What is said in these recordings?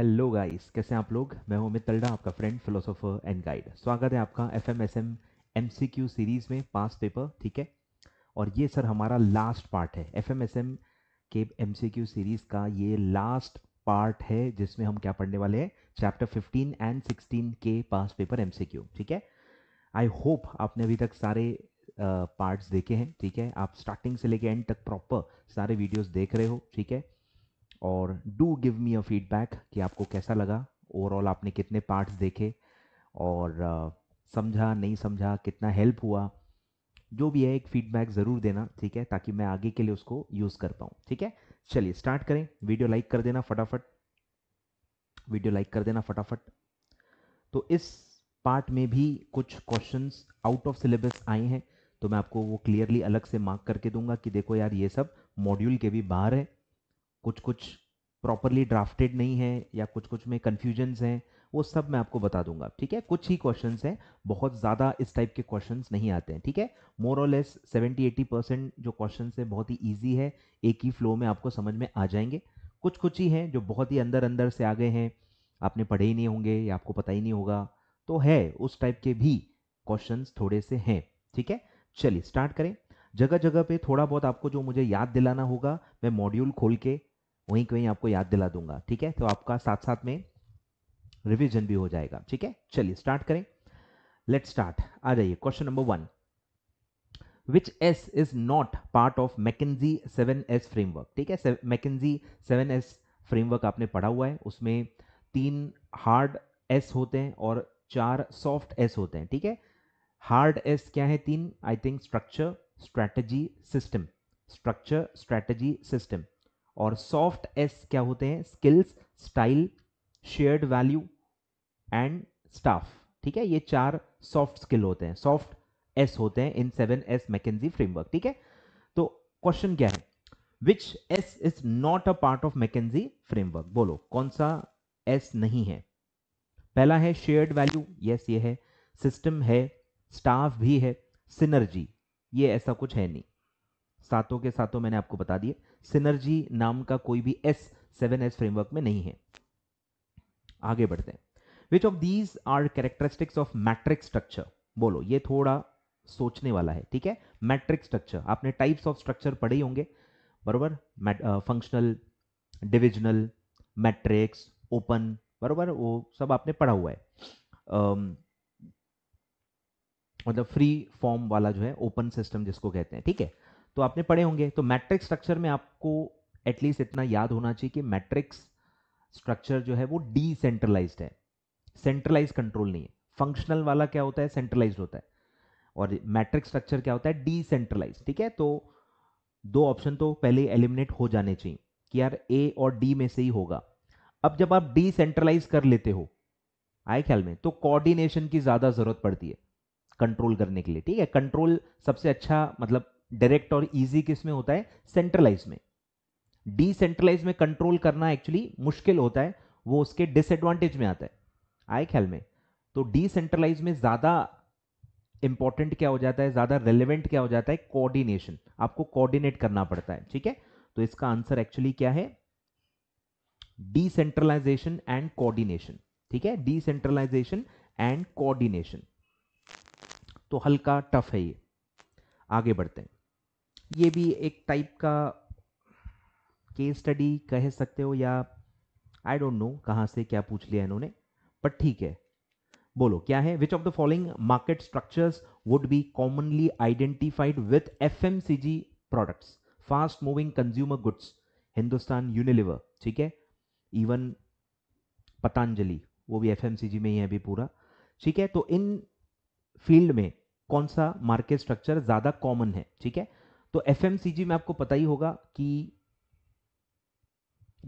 Hello guys कैसे आप लोग मैं हूं अमित तलडा आपका फ्रेंड फिलोसोफर एंड गाइड स्वागत है आपका F M S M M C Q series में पास पेपर ठीक है और ये सर हमारा लास्ट पार्ट है एफ एम एस एम के एम सी क्यू सीरीज़ का ये लास्ट पार्ट है जिसमें हम क्या पढ़ने वाले हैं चैप्टर फिफ्टीन एंड सिक्सटीन के past paper M C Q ठीक है आई होप आपने अभी तक सारे पार्ट्स uh, देखे हैं ठीक है आप स्टार्टिंग से लेके एंड तक प्रॉपर सारे वीडियोज देख रहे हो ठीक है और do give me a feedback कि आपको कैसा लगा ओवरऑल आपने कितने पार्ट्स देखे और uh, समझा नहीं समझा कितना हेल्प हुआ जो भी है एक फीडबैक ज़रूर देना ठीक है ताकि मैं आगे के लिए उसको यूज़ कर पाऊँ ठीक है चलिए स्टार्ट करें वीडियो लाइक कर देना फटाफट वीडियो लाइक कर देना फटाफट तो इस पार्ट में भी कुछ क्वेश्चंस आउट ऑफ सिलेबस आए हैं तो मैं आपको वो क्लियरली अलग से मार्क करके दूंगा कि देखो यार ये सब मॉड्यूल के भी बाहर है कुछ कुछ प्रॉपरली ड्राफ्टेड नहीं है या कुछ कुछ में कन्फ्यूजन्स हैं वो सब मैं आपको बता दूंगा ठीक है कुछ ही क्वेश्चन हैं बहुत ज़्यादा इस टाइप के क्वेश्चन नहीं आते हैं ठीक है मोर और लेस सेवेंटी एटी परसेंट जो क्वेश्चन है बहुत ही ईजी है एक ही फ्लो में आपको समझ में आ जाएंगे कुछ कुछ ही हैं जो बहुत ही अंदर अंदर से आ गए हैं आपने पढ़े ही नहीं होंगे या आपको पता ही नहीं होगा तो है उस टाइप के भी क्वेश्चन थोड़े से हैं ठीक है चलिए स्टार्ट करें जगह जगह पे थोड़ा बहुत आपको जो मुझे याद दिलाना होगा मैं मॉड्यूल खोल के वहीं कहीं आपको याद दिला दूंगा ठीक है तो आपका साथ साथ में रिविजन भी हो जाएगा ठीक है चलिए स्टार्ट करें लेट स्टार्ट आ जाइए question number one which S is not part of McKinsey seven S framework ठीक है मैकेजी सेवन एस फ्रेमवर्क आपने पढ़ा हुआ है उसमें तीन हार्ड एस होते हैं और चार सॉफ्ट एस होते हैं ठीक है हार्ड एस क्या है तीन I think structure strategy system structure strategy system और सॉफ्ट एस क्या होते हैं skills style shared value and staff ठीक है ये चार सॉफ्ट स्किल होते हैं सॉफ्ट एस होते हैं इन सेवन एस मैकेजी फ्रेमवर्क ठीक है तो क्वेश्चन क्या है which S is not a part of McKinsey framework बोलो कौन सा एस नहीं है पहला है शेयर्ड वैल्यू यस ये है सिस्टम है स्टाफ भी है सिनर्जी ये ऐसा कुछ है नहीं सातों के सातों मैंने आपको बता दिए सिनर्जी नाम का कोई भी एस सेवन एस फ्रेमवर्क में नहीं है आगे बढ़ते हैं which of these are characteristics of matrix structure बोलो ये थोड़ा सोचने वाला है ठीक है मैट्रिक स्ट्रक्चर आपने टाइप्स ऑफ स्ट्रक्चर पढ़े ही होंगे बरोबर फंक्शनल डिविजनल मैट्रिक्स ओपन बरोबर वो सब आपने पढ़ा हुआ है मतलब फ्री फॉर्म वाला जो है ओपन सिस्टम जिसको कहते हैं ठीक है तो आपने पढ़े होंगे तो मैट्रिक्स स्ट्रक्चर में आपको एटलीस्ट इतना याद होना चाहिए कि मैट्रिक्स स्ट्रक्चर जो है वो डिसेंट्रलाइज है सेंट्रलाइज कंट्रोल नहीं है फंक्शनल वाला क्या होता है सेंट्रलाइज होता है और मैट्रिक्स स्ट्रक्चर क्या होता है डिसेंट्रलाइज ठीक है तो दो ऑप्शन तो पहले एलिमिनेट हो जाने चाहिए कि यार ए और डी में से ही होगा अब जब आप डिसेंट्रलाइज कर लेते हो आए ख्याल में तो कोऑर्डिनेशन की ज़्यादा ज़रूरत पड़ती है कंट्रोल करने के लिए ठीक है कंट्रोल सबसे अच्छा मतलब डायरेक्ट और इजी किस में होता है सेंट्रलाइज में डिसेंट्रलाइज में कंट्रोल करना एक्चुअली मुश्किल होता है वो उसके डिसएडवांटेज में आता है आए ख्याल में तो डिसेंट्रलाइज में ज़्यादा इंपॉर्टेंट क्या हो जाता है ज़्यादा रेलिवेंट क्या हो जाता है कोऑर्डिनेशन आपको कोऑर्डिनेट करना पड़ता है ठीक है तो इसका आंसर एक्चुअली क्या है डिसेंट्रलाइजेशन एंड कोऑर्डिनेशन ठीक है डिसेंट्रलाइजेशन एंड कोऑर्डिनेशन तो हल्का टफ है ये आगे बढ़ते हैं ये भी एक टाइप का केस स्टडी कह सकते हो या आई डोंट नो कहाँ से क्या पूछ लिया इन्होंने बट ठीक है बोलो क्या है which of the following market structures would be commonly identified with F M C G products fast moving consumer goods Hindustan Unilever ठीक है इवन पतंजलि वो भी एफ में ही है अभी पूरा ठीक है तो इन फील्ड में कौन सा मार्केट स्ट्रक्चर ज़्यादा कॉमन है ठीक है तो एफ में आपको पता ही होगा कि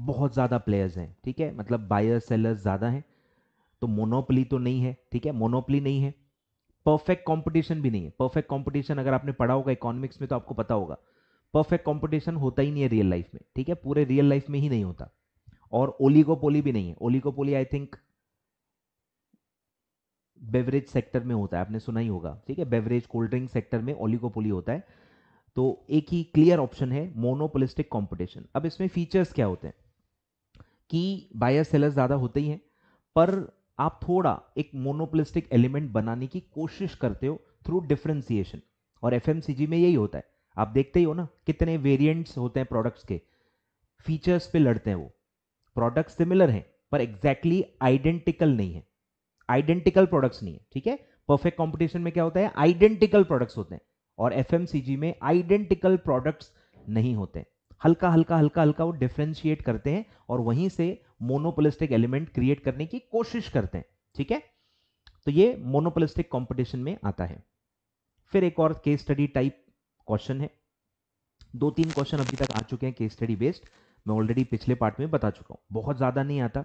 बहुत ज़्यादा प्लेयर्स हैं ठीक है मतलब बायर सेलर्स ज़्यादा हैं तो मोनोपली तो नहीं है ठीक है मोनोपली नहीं है परफेक्ट कंपटीशन भी नहीं है परफेक्ट कंपटीशन अगर आपने पढ़ा होगा इकोनॉमिक्स में तो आपको पता होगा परफेक्ट कंपटीशन होता ही नहीं है रियल लाइफ में ठीक है पूरे रियल लाइफ में ही नहीं होता और ओलिकोपोली भी नहीं है oligopoly I think beverage sector में होता है आपने सुना ही होगा ठीक है बेवरेज कोल्ड ड्रिंक सेक्टर में ओलिकोपोली होता है तो एक ही क्लियर ऑप्शन है मोनोपोलिस्टिक कंपटीशन अब इसमें फीचर्स क्या होते हैं कि बायर सेलर ज़्यादा होते ही हैं पर आप थोड़ा एक मोनोपोलिस्टिक एलिमेंट बनाने की कोशिश करते हो थ्रू डिफ्रेंसिएशन और एफ में यही होता है आप देखते ही हो ना कितने वेरिएंट्स होते हैं प्रोडक्ट्स के फीचर्स पे लड़ते हैं वो प्रोडक्ट सिमिलर हैं पर एग्जैक्टली exactly आइडेंटिकल नहीं है आइडेंटिकल प्रोडक्ट्स नहीं है ठीक है परफेक्ट कंपटीशन में क्या होता है आइडेंटिकल प्रोडक्ट्स होते हैं और एफ में आइडेंटिकल प्रोडक्ट्स नहीं होते हल्का हल्का हल्का हल्का वो डिफ्रेंशिएट करते हैं और वहीं से मोनोपोलिस्टिक एलिमेंट क्रिएट करने की कोशिश करते हैं ठीक है तो ये मोनोपोलिस्टिक कंपटीशन में आता है फिर एक और केस स्टडी टाइप क्वेश्चन है दो तीन क्वेश्चन अभी तक आ चुके हैं केस स्टडी बेस्ड मैं ऑलरेडी पिछले पार्ट में बता चुका हूं बहुत ज़्यादा नहीं आता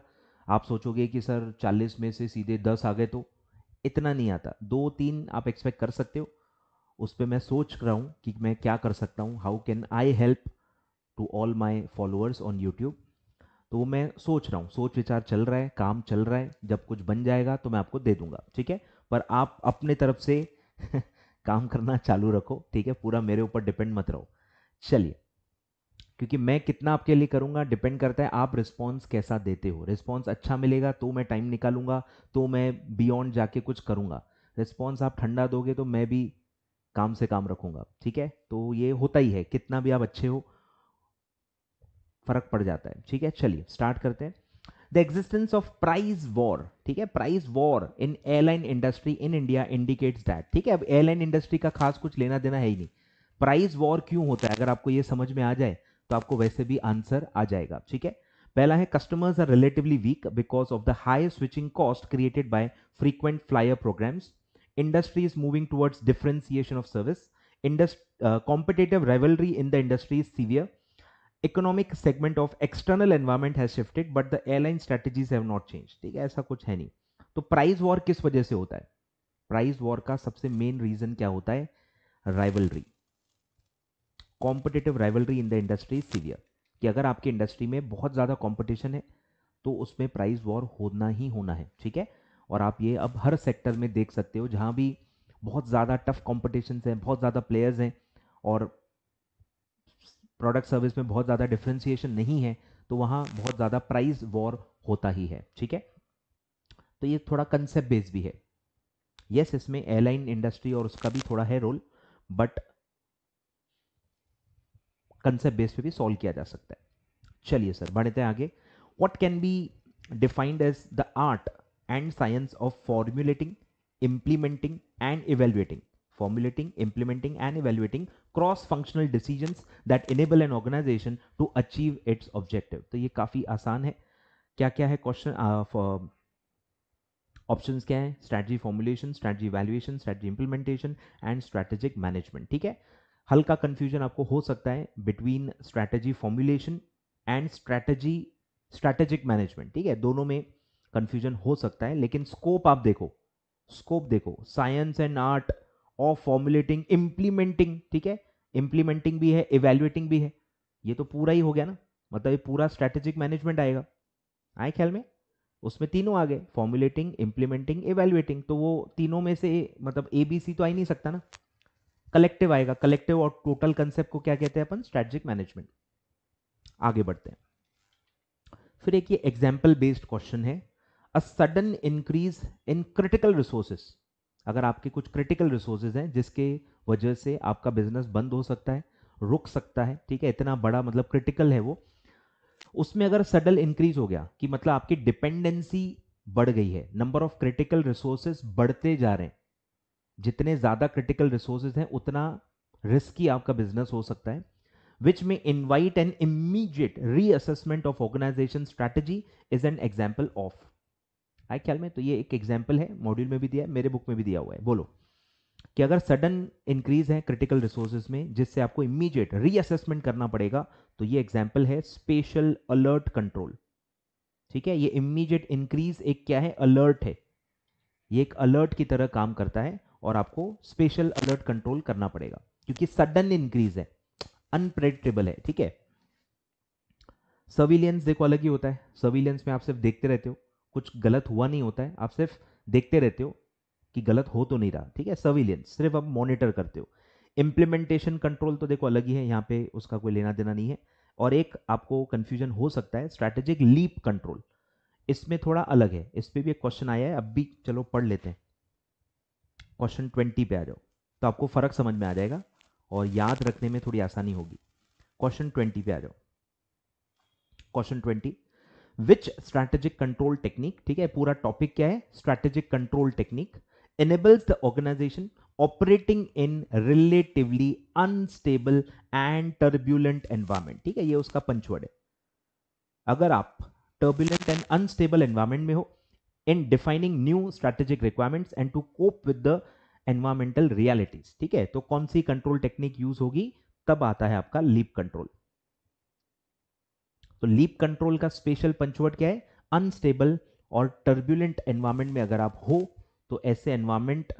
आप सोचोगे कि सर 40 में से सीधे 10 आ गए तो इतना नहीं आता दो तीन आप एक्सपेक्ट कर सकते हो उस पर मैं सोच रहा हूँ कि मैं क्या कर सकता हूँ how can I help to all my followers on YouTube तो मैं सोच रहा हूँ सोच विचार चल रहा है काम चल रहा है जब कुछ बन जाएगा तो मैं आपको दे दूंगा ठीक है पर आप अपने तरफ से काम करना चालू रखो ठीक है पूरा मेरे ऊपर डिपेंड मत रहो चलिए क्योंकि मैं कितना आपके लिए करूंगा डिपेंड करता है आप रिस्पॉन्स कैसा देते हो रिस्पॉन्स अच्छा मिलेगा तो मैं टाइम निकालूंगा तो मैं बियॉन्ड जाके कुछ करूंगा रिस्पॉन्स आप ठंडा दोगे तो मैं भी काम से काम रखूंगा ठीक है तो ये होता ही है कितना भी आप अच्छे हो फर्क पड़ जाता है ठीक है चलिए स्टार्ट करते हैं the existence of price war ठीक है price war in airline industry in India indicates that ठीक है अब एयरलाइन इंडस्ट्री का खास कुछ लेना देना है ही नहीं प्राइस वॉर क्यों होता है अगर आपको ये समझ में आ जाए तो आपको वैसे भी आंसर आ जाएगा ठीक है पहला है customers are relatively weak because of the high switching cost created by frequent flyer programs industry is moving towards differentiation of service Indust- uh, competitive rivalry in the industry is severe economic segment of external environment has shifted but the airline strategies have not changed ठीक है ऐसा कुछ है नहीं तो price war किस वजह से होता है प्राइस वॉर का सबसे मेन रीजन क्या होता है rivalry competitive rivalry in the industry severe कि अगर आपकी इंडस्ट्री में बहुत ज़्यादा कॉम्पिटिशन है तो उसमें प्राइस वॉर होना ही होना है ठीक है और आप ये अब हर सेक्टर में देख सकते हो जहाँ भी बहुत ज़्यादा टफ कॉम्पिटिशन हैं बहुत ज़्यादा प्लेयर्स हैं और प्रोडक्ट सर्विस में बहुत ज़्यादा डिफ्रेंसीशन नहीं है तो वहाँ बहुत ज़्यादा प्राइस वॉर होता ही है ठीक है तो ये थोड़ा कंसेप्ट बेस्ड भी है यस yes, इसमें एयरलाइन इंडस्ट्री और उसका भी थोड़ा है रोल बट कंसेप्ट बेस पे भी सॉल्व किया जा सकता है चलिए सर बढ़ते हैं आगे what can be defined as the art and science of formulating implementing and evaluating formulating implementing and evaluating cross functional decision that enable an organization to achieve its objective तो ये काफ़ी आसान है क्या क्या है क्वेश्चन ऑप्शंस क्या है strategy formulation strategy valuation strategy implementation and strategic management ठीक है हल्का कंफ्यूजन आपको हो सकता है between strategy formulation and strategy strategic management ठीक है दोनों में कंफ्यूजन हो सकता है लेकिन स्कोप आप देखो स्कोप देखो science and art of formulating implementing ठीक है इम्प्लीमेंटिंग भी है इवेल्युएटिंग भी है ये तो पूरा ही हो गया ना मतलब ये पूरा स्ट्रेटेजिक मैनेजमेंट आएगा आए ख्याल में उसमें तीनों आ गए फॉर्मुलेटिंग इम्प्लीमेंटिंग इवेल्युएटिंग तो वो तीनों में से मतलब ए बी सी तो आ ही नहीं सकता ना कलेक्टिव आएगा कलेक्टिव और टोटल कंसेप्ट को क्या कहते हैं अपन स्ट्रेटेजिक मैनेजमेंट आगे बढ़ते हैं फिर एक ये एग्जाम्पल बेस्ड क्वेश्चन है a sudden increase in critical resources अगर आपके कुछ क्रिटिकल रिसोर्सेज हैं जिसके वजह से आपका बिजनेस बंद हो सकता है रुक सकता है ठीक है इतना बड़ा मतलब क्रिटिकल है वो उसमें अगर सडन इंक्रीज हो गया कि मतलब आपकी डिपेंडेंसी बढ़ गई है नंबर ऑफ क्रिटिकल रिसोर्सेज बढ़ते जा रहे हैं जितने ज़्यादा क्रिटिकल रिसोर्सेज हैं उतना रिस्की आपका बिजनेस हो सकता है विच में invite an immediate reassessment of organization strategy is an example of आई ख्याल में तो ये एक एग्जाम्पल है मॉड्यूल में भी दिया है मेरे बुक में भी दिया हुआ है बोलो कि अगर सडन इंक्रीज है क्रिटिकल रिसोर्सेज में जिससे आपको इमीजिएट रीअसेसमेंट करना पड़ेगा तो ये एग्जाम्पल है स्पेशल अलर्ट कंट्रोल ठीक है ये इमीजिएट इंक्रीज एक क्या है अलर्ट है ये एक अलर्ट की तरह काम करता है और आपको स्पेशल अलर्ट कंट्रोल करना पड़ेगा क्योंकि सडन इंक्रीज है अनप्रेडिक्टेबल है ठीक है सर्विलियंस देखो अलग ही होता है सर्विलियंस में आप सिर्फ देखते रहते हो कुछ गलत हुआ नहीं होता है आप सिर्फ देखते रहते हो कि गलत हो तो नहीं रहा ठीक है सर्विलियंस सिर्फ आप मॉनिटर करते हो इम्प्लीमेंटेशन कंट्रोल तो देखो अलग ही है यहाँ पे उसका कोई लेना देना नहीं है और एक आपको कन्फ्यूजन हो सकता है स्ट्रैटेजिक लीप कंट्रोल इसमें थोड़ा अलग है इस पर भी एक क्वेश्चन आया है अब भी चलो पढ़ लेते हैं क्वेश्चन ट्वेंटी पे आ जाओ तो आपको फ़र्क समझ में आ जाएगा और याद रखने में थोड़ी आसानी होगी क्वेश्चन ट्वेंटी पे आ जाओ question twenty which strategic control technique ठीक है पूरा टॉपिक क्या है strategic control technique enables the organization operating in relatively unstable and turbulent environment ठीक है ये उसका पंचवर्ड है अगर आप टर्ब्यूलेंट एंड अनस्टेबल एनवायरमेंट में हो in defining new strategic requirements and to cope with the environmental realities ठीक है तो कौन सी कंट्रोल टेक्निक यूज होगी तब आता है आपका लीप कंट्रोल तो लीप कंट्रोल का स्पेशल पंचवर्ड क्या है अनस्टेबल और टर्बुलेंट एनवायरमेंट में अगर आप हो तो ऐसे एनवायरमेंट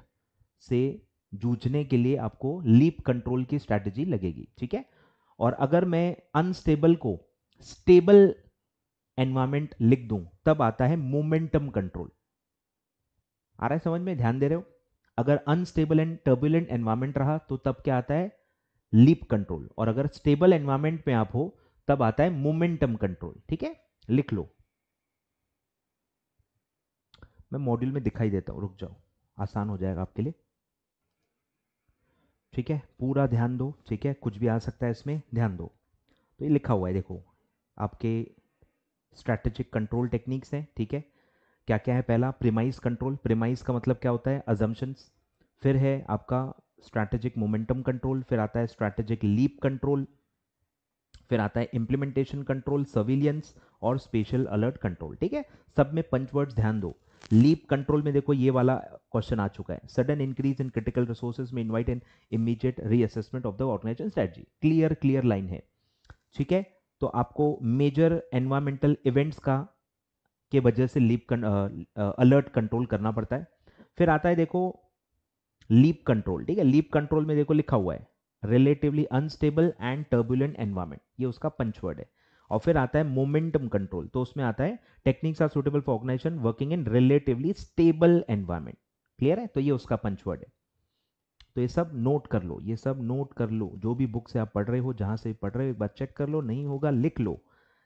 से जूझने के लिए आपको लीप कंट्रोल की स्ट्रेटजी लगेगी ठीक है और अगर मैं अनस्टेबल को स्टेबल एनवायरमेंट लिख दूं तब आता है मोमेंटम कंट्रोल आ रहा है समझ में ध्यान दे रहे हो अगर अनस्टेबल एंड टर्बुलेंट एनवायरमेंट रहा तो तब क्या आता है लीप कंट्रोल और अगर स्टेबल एनवायरमेंट में आप हो तब आता है मोमेंटम कंट्रोल ठीक है लिख लो मैं मॉड्यूल में दिखाई देता हूं रुक जाओ आसान हो जाएगा आपके लिए ठीक है पूरा ध्यान दो ठीक है कुछ भी आ सकता है इसमें ध्यान दो तो ये लिखा हुआ है देखो आपके स्ट्रैटेजिक कंट्रोल टेक्निक्स हैं ठीक है क्या क्या है पहला प्रिमाइज कंट्रोल प्रिमाइज का मतलब क्या होता है अजम्पन्स फिर है आपका स्ट्रैटेजिक मोमेंटम कंट्रोल फिर आता है स्ट्रैटेजिक लीप कंट्रोल फिर आता है इंप्लीमेंटेशन कंट्रोल सर्विलियंस और स्पेशल अलर्ट कंट्रोल ठीक है सब में पंचवर्ड ध्यान दो लीप कंट्रोल में देखो ये वाला क्वेश्चन आ चुका है sudden increase in critical resources में invite an immediate reassessment of the organisation strategy clear clear line है ठीक है तो आपको मेजर एनवायरमेंटल इवेंट्स का के वजह से लीप अलर्ट कंट्रोल करना पड़ता है फिर आता है देखो लीप कंट्रोल ठीक है लीप कंट्रोल में देखो लिखा हुआ है relatively unstable and turbulent environment ये उसका पंचवर्ड है और फिर आता है मोमेंटम कंट्रोल तो उसमें आता है techniques are suitable for organisation working in relatively stable environment clear है तो ये उसका पंचवर्ड है तो ये सब नोट कर लो ये सब नोट कर लो जो भी बुक से आप पढ़ रहे हो जहां से पढ़ रहे हो एक बार चेक कर लो नहीं होगा लिख लो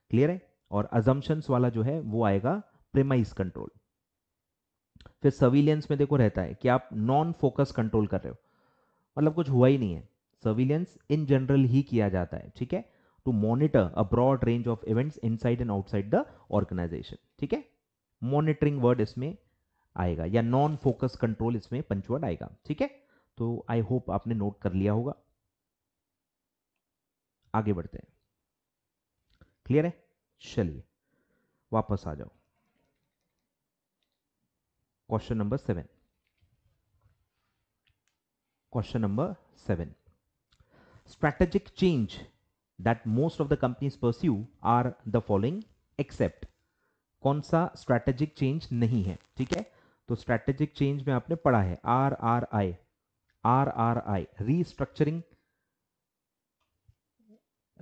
क्लियर है और अजम्पन्स वाला जो है वो आएगा प्रेमाइज कंट्रोल फिर सविलियंस में देखो रहता है कि आप नॉन फोकस कंट्रोल कर रहे हो मतलब कुछ हुआ ही नहीं है सर्विलेंस इन जनरल ही किया जाता है ठीक है to monitor a broad range of events inside and outside the organisation ठीक है मॉनिटरिंग वर्ड इसमें आएगा या नॉन फोकस कंट्रोल इसमें पंचवर्ड आएगा ठीक है तो आई होप आपने नोट कर लिया होगा आगे बढ़ते हैं क्लियर है चलिए वापस आ जाओ question number seven question number seven strategic change that most of the companies pursue are the following except कौन सा strategic change नहीं है ठीक है तो strategic change में आपने पढ़ा है R R I R R I restructuring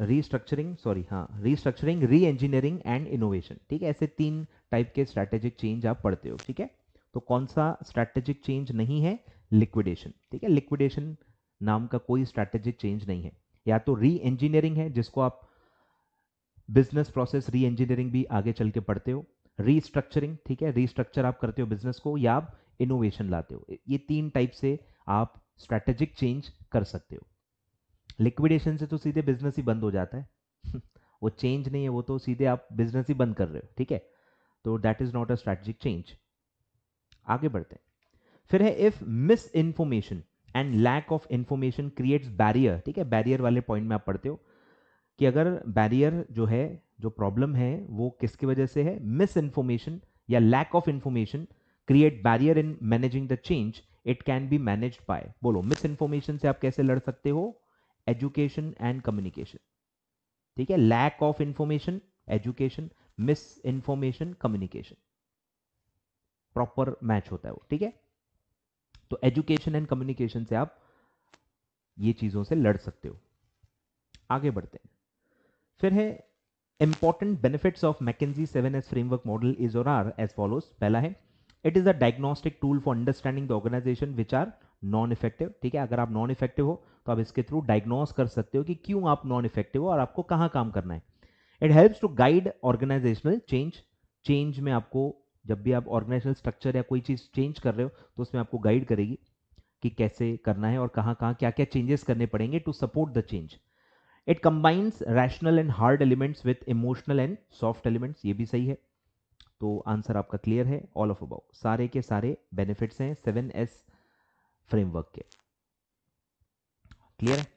restructuring sorry हाँ restructuring reengineering and innovation ठीक है ऐसे तीन टाइप के स्ट्रैटेजिक चेंज आप पढ़ते हो ठीक है तो कौन सा स्ट्रैटेजिक चेंज नहीं है लिक्विडेशन ठीक है लिक्विडेशन नाम का कोई स्ट्रैटेजिक चेंज नहीं है या तो री इंजीनियरिंग है जिसको आप बिजनेस प्रोसेस री इंजीनियरिंग भी आगे चल के पढ़ते हो रीस्ट्रक्चरिंग ठीक है रीस्ट्रक्चर आप करते हो बिजनेस को या आप इनोवेशन लाते हो ये तीन टाइप से आप स्ट्रैटेजिक चेंज कर सकते हो लिक्विडेशन से तो सीधे बिजनेस ही बंद हो जाता है वो चेंज नहीं है वो तो सीधे आप बिजनेस ही बंद कर रहे हो ठीक है तो that is not a strategic change आगे बढ़ते हैं फिर है if misinformation and lack of information creates barrier ठीक है बैरियर वाले पॉइंट में आप पढ़ते हो कि अगर बैरियर जो है जो प्रॉब्लम है वो किसकी वजह से है मिस इन्फॉर्मेशन या lack of information create barrier in managing the change it can be managed by बोलो मिस इन्फॉर्मेशन से आप कैसे लड़ सकते हो एजुकेशन एंड कम्युनिकेशन ठीक है lack of information education misinformation communication proper match होता है वो ठीक है तो एजुकेशन एंड कम्युनिकेशन से आप ये चीज़ों से लड़ सकते हो आगे बढ़ते हैं फिर है important benefits of McKinsey seven S framework model is और आर एज फॉलोज पहला है it is a diagnostic tool for understanding the organisation which are non effective ठीक है अगर आप नॉन इफेक्टिव हो तो आप इसके थ्रू डायग्नोस कर सकते हो कि क्यों आप नॉन इफेक्टिव हो और आपको कहां काम करना है it helps to guide organisational change change में आपको जब भी आप ऑर्गेनाइजेशनल स्ट्रक्चर या कोई चीज़ चेंज कर रहे हो तो उसमें आपको गाइड करेगी कि कैसे करना है और कहाँ कहाँ क्या क्या चेंजेस करने पड़ेंगे to support the change it combines rational and hard elements with emotional and soft elements ये भी सही है तो आंसर आपका क्लियर है ऑल ऑफ अबाउ सारे के सारे बेनिफिट्स हैं सेवन एस फ्रेमवर्क के क्लियर है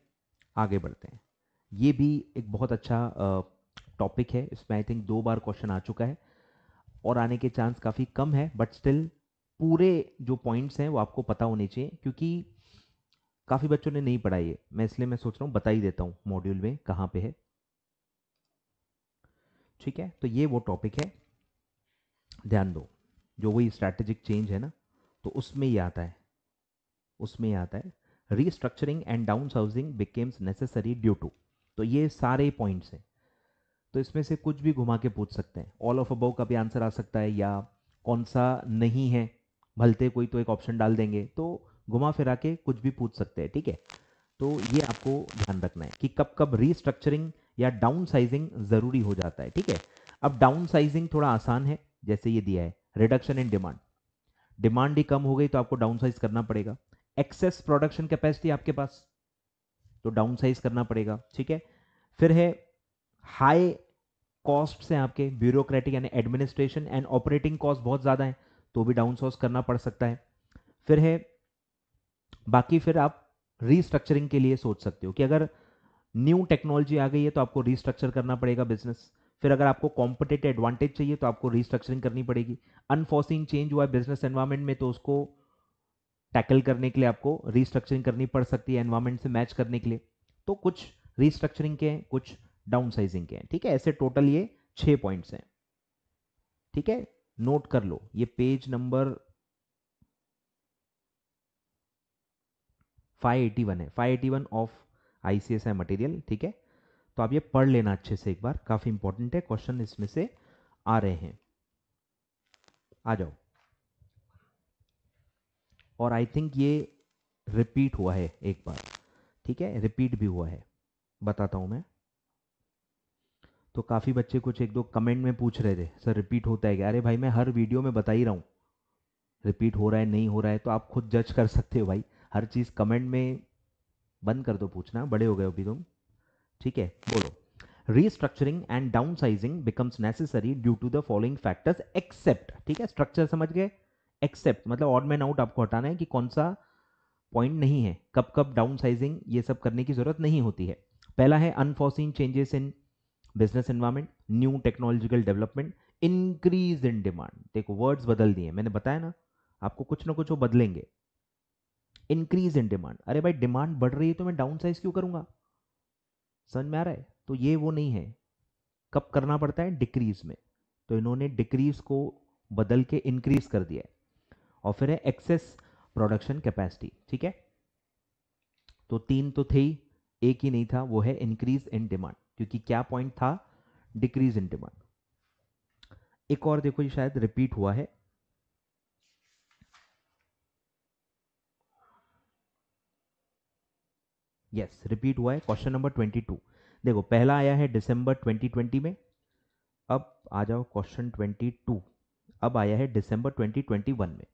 आगे बढ़ते हैं ये भी एक बहुत अच्छा टॉपिक है इसमें आई थिंक दो बार क्वेश्चन आ चुका है और आने के चांस काफ़ी कम है बट स्टिल पूरे जो पॉइंट्स हैं वो आपको पता होने चाहिए क्योंकि काफ़ी बच्चों ने नहीं पढ़ाई है मैं इसलिए मैं सोच रहा हूँ बता ही देता हूँ मॉड्यूल में कहाँ पे है ठीक है तो ये वो टॉपिक है ध्यान दो जो वही स्ट्रैटेजिक चेंज है ना तो उसमें ही आता है उसमें ही आता है restructuring and down housing becomes necessary due to तो ये सारे पॉइंट्स हैं तो इसमें से कुछ भी घुमा के पूछ सकते हैं ऑल ऑफ अबव का भी आंसर आ सकता है या कौन सा नहीं है भलते कोई तो एक ऑप्शन डाल देंगे तो घुमा फिरा के कुछ भी पूछ सकते हैं ठीक है तो ये आपको ध्यान रखना है कि कब कब रीस्ट्रक्चरिंग या डाउन साइजिंग ज़रूरी हो जाता है ठीक है अब डाउन साइजिंग थोड़ा आसान है जैसे ये दिया है रिडक्शन इन डिमांड डिमांड ही कम हो गई तो आपको डाउन साइज करना पड़ेगा एक्सेस प्रोडक्शन कैपेसिटी आपके पास तो डाउन साइज करना पड़ेगा ठीक है फिर है हाई कॉस्ट से आपके ब्यूरोक्रेटिक यानी एडमिनिस्ट्रेशन एंड ऑपरेटिंग कॉस्ट बहुत ज़्यादा है तो भी डाउन सोर्स करना पड़ सकता है फिर है बाकी फिर आप रीस्ट्रक्चरिंग के लिए सोच सकते हो कि अगर न्यू टेक्नोलॉजी आ गई है तो आपको रीस्ट्रक्चर करना पड़ेगा बिजनेस फिर अगर आपको कॉम्पिटेटिव एडवांटेज चाहिए तो आपको रीस्ट्रक्चरिंग करनी पड़ेगी अनफोर्सिंग चेंज हुआ है बिजनेस एनवायरमेंट में तो उसको टैकल करने के लिए आपको रीस्ट्रक्चरिंग करनी पड़ सकती है एनवायरमेंट से मैच करने के लिए तो कुछ रीस्ट्रक्चरिंग के कुछ डाउन साइजिंग के हैं ठीक है ऐसे टोटल ये छह पॉइंट्स हैं ठीक है नोट कर लो ये पेज नंबर 581 है 581 ऑफ आईसीएसआई मटेरियल ठीक है तो आप ये पढ़ लेना अच्छे से एक बार काफ़ी इंपॉर्टेंट है क्वेश्चन इसमें से आ रहे हैं आ जाओ और आई थिंक ये रिपीट हुआ है एक बार ठीक है रिपीट भी हुआ है बताता हूं मैं तो काफ़ी बच्चे कुछ एक दो कमेंट में पूछ रहे थे सर रिपीट होता है क्या अरे भाई मैं हर वीडियो में बता ही रहा हूँ रिपीट हो रहा है नहीं हो रहा है तो आप खुद जज कर सकते हो भाई हर चीज़ कमेंट में बंद कर दो पूछना बड़े हो गए अभी तुम ठीक है बोलो restructuring and downsizing becomes necessary due to the following factors except ठीक है स्ट्रक्चर समझ गए एक्सेप्ट मतलब ऑड मैन आउट आपको हटाना है कि कौन सा पॉइंट नहीं है कब कब डाउन साइजिंग ये सब करने की जरूरत नहीं होती है पहला है unforeseen changes in business environment new technological development increase in demand देखो वर्ड्स बदल दिए मैंने बताया ना आपको कुछ ना कुछ वो बदलेंगे इंक्रीज इन डिमांड अरे भाई डिमांड बढ़ रही है तो मैं डाउन साइज क्यों करूंगा समझ में आ रहा है तो ये वो नहीं है कब करना पड़ता है डिक्रीज में तो इन्होंने डिक्रीज को बदल के इंक्रीज कर दिया है और फिर है एक्सेस प्रोडक्शन कैपेसिटी ठीक है तो तीन तो थे ही एक ही नहीं था वो है इंक्रीज इन डिमांड क्योंकि क्या पॉइंट था डिक्रीज इन डिमांड एक और देखो ये शायद रिपीट हुआ है यस रिपीट हुआ है क्वेश्चन नंबर ट्वेंटी टू देखो पहला आया है दिसंबर ट्वेंटी ट्वेंटी में अब आ जाओ क्वेश्चन ट्वेंटी टू अब आया है दिसंबर ट्वेंटी ट्वेंटी वन में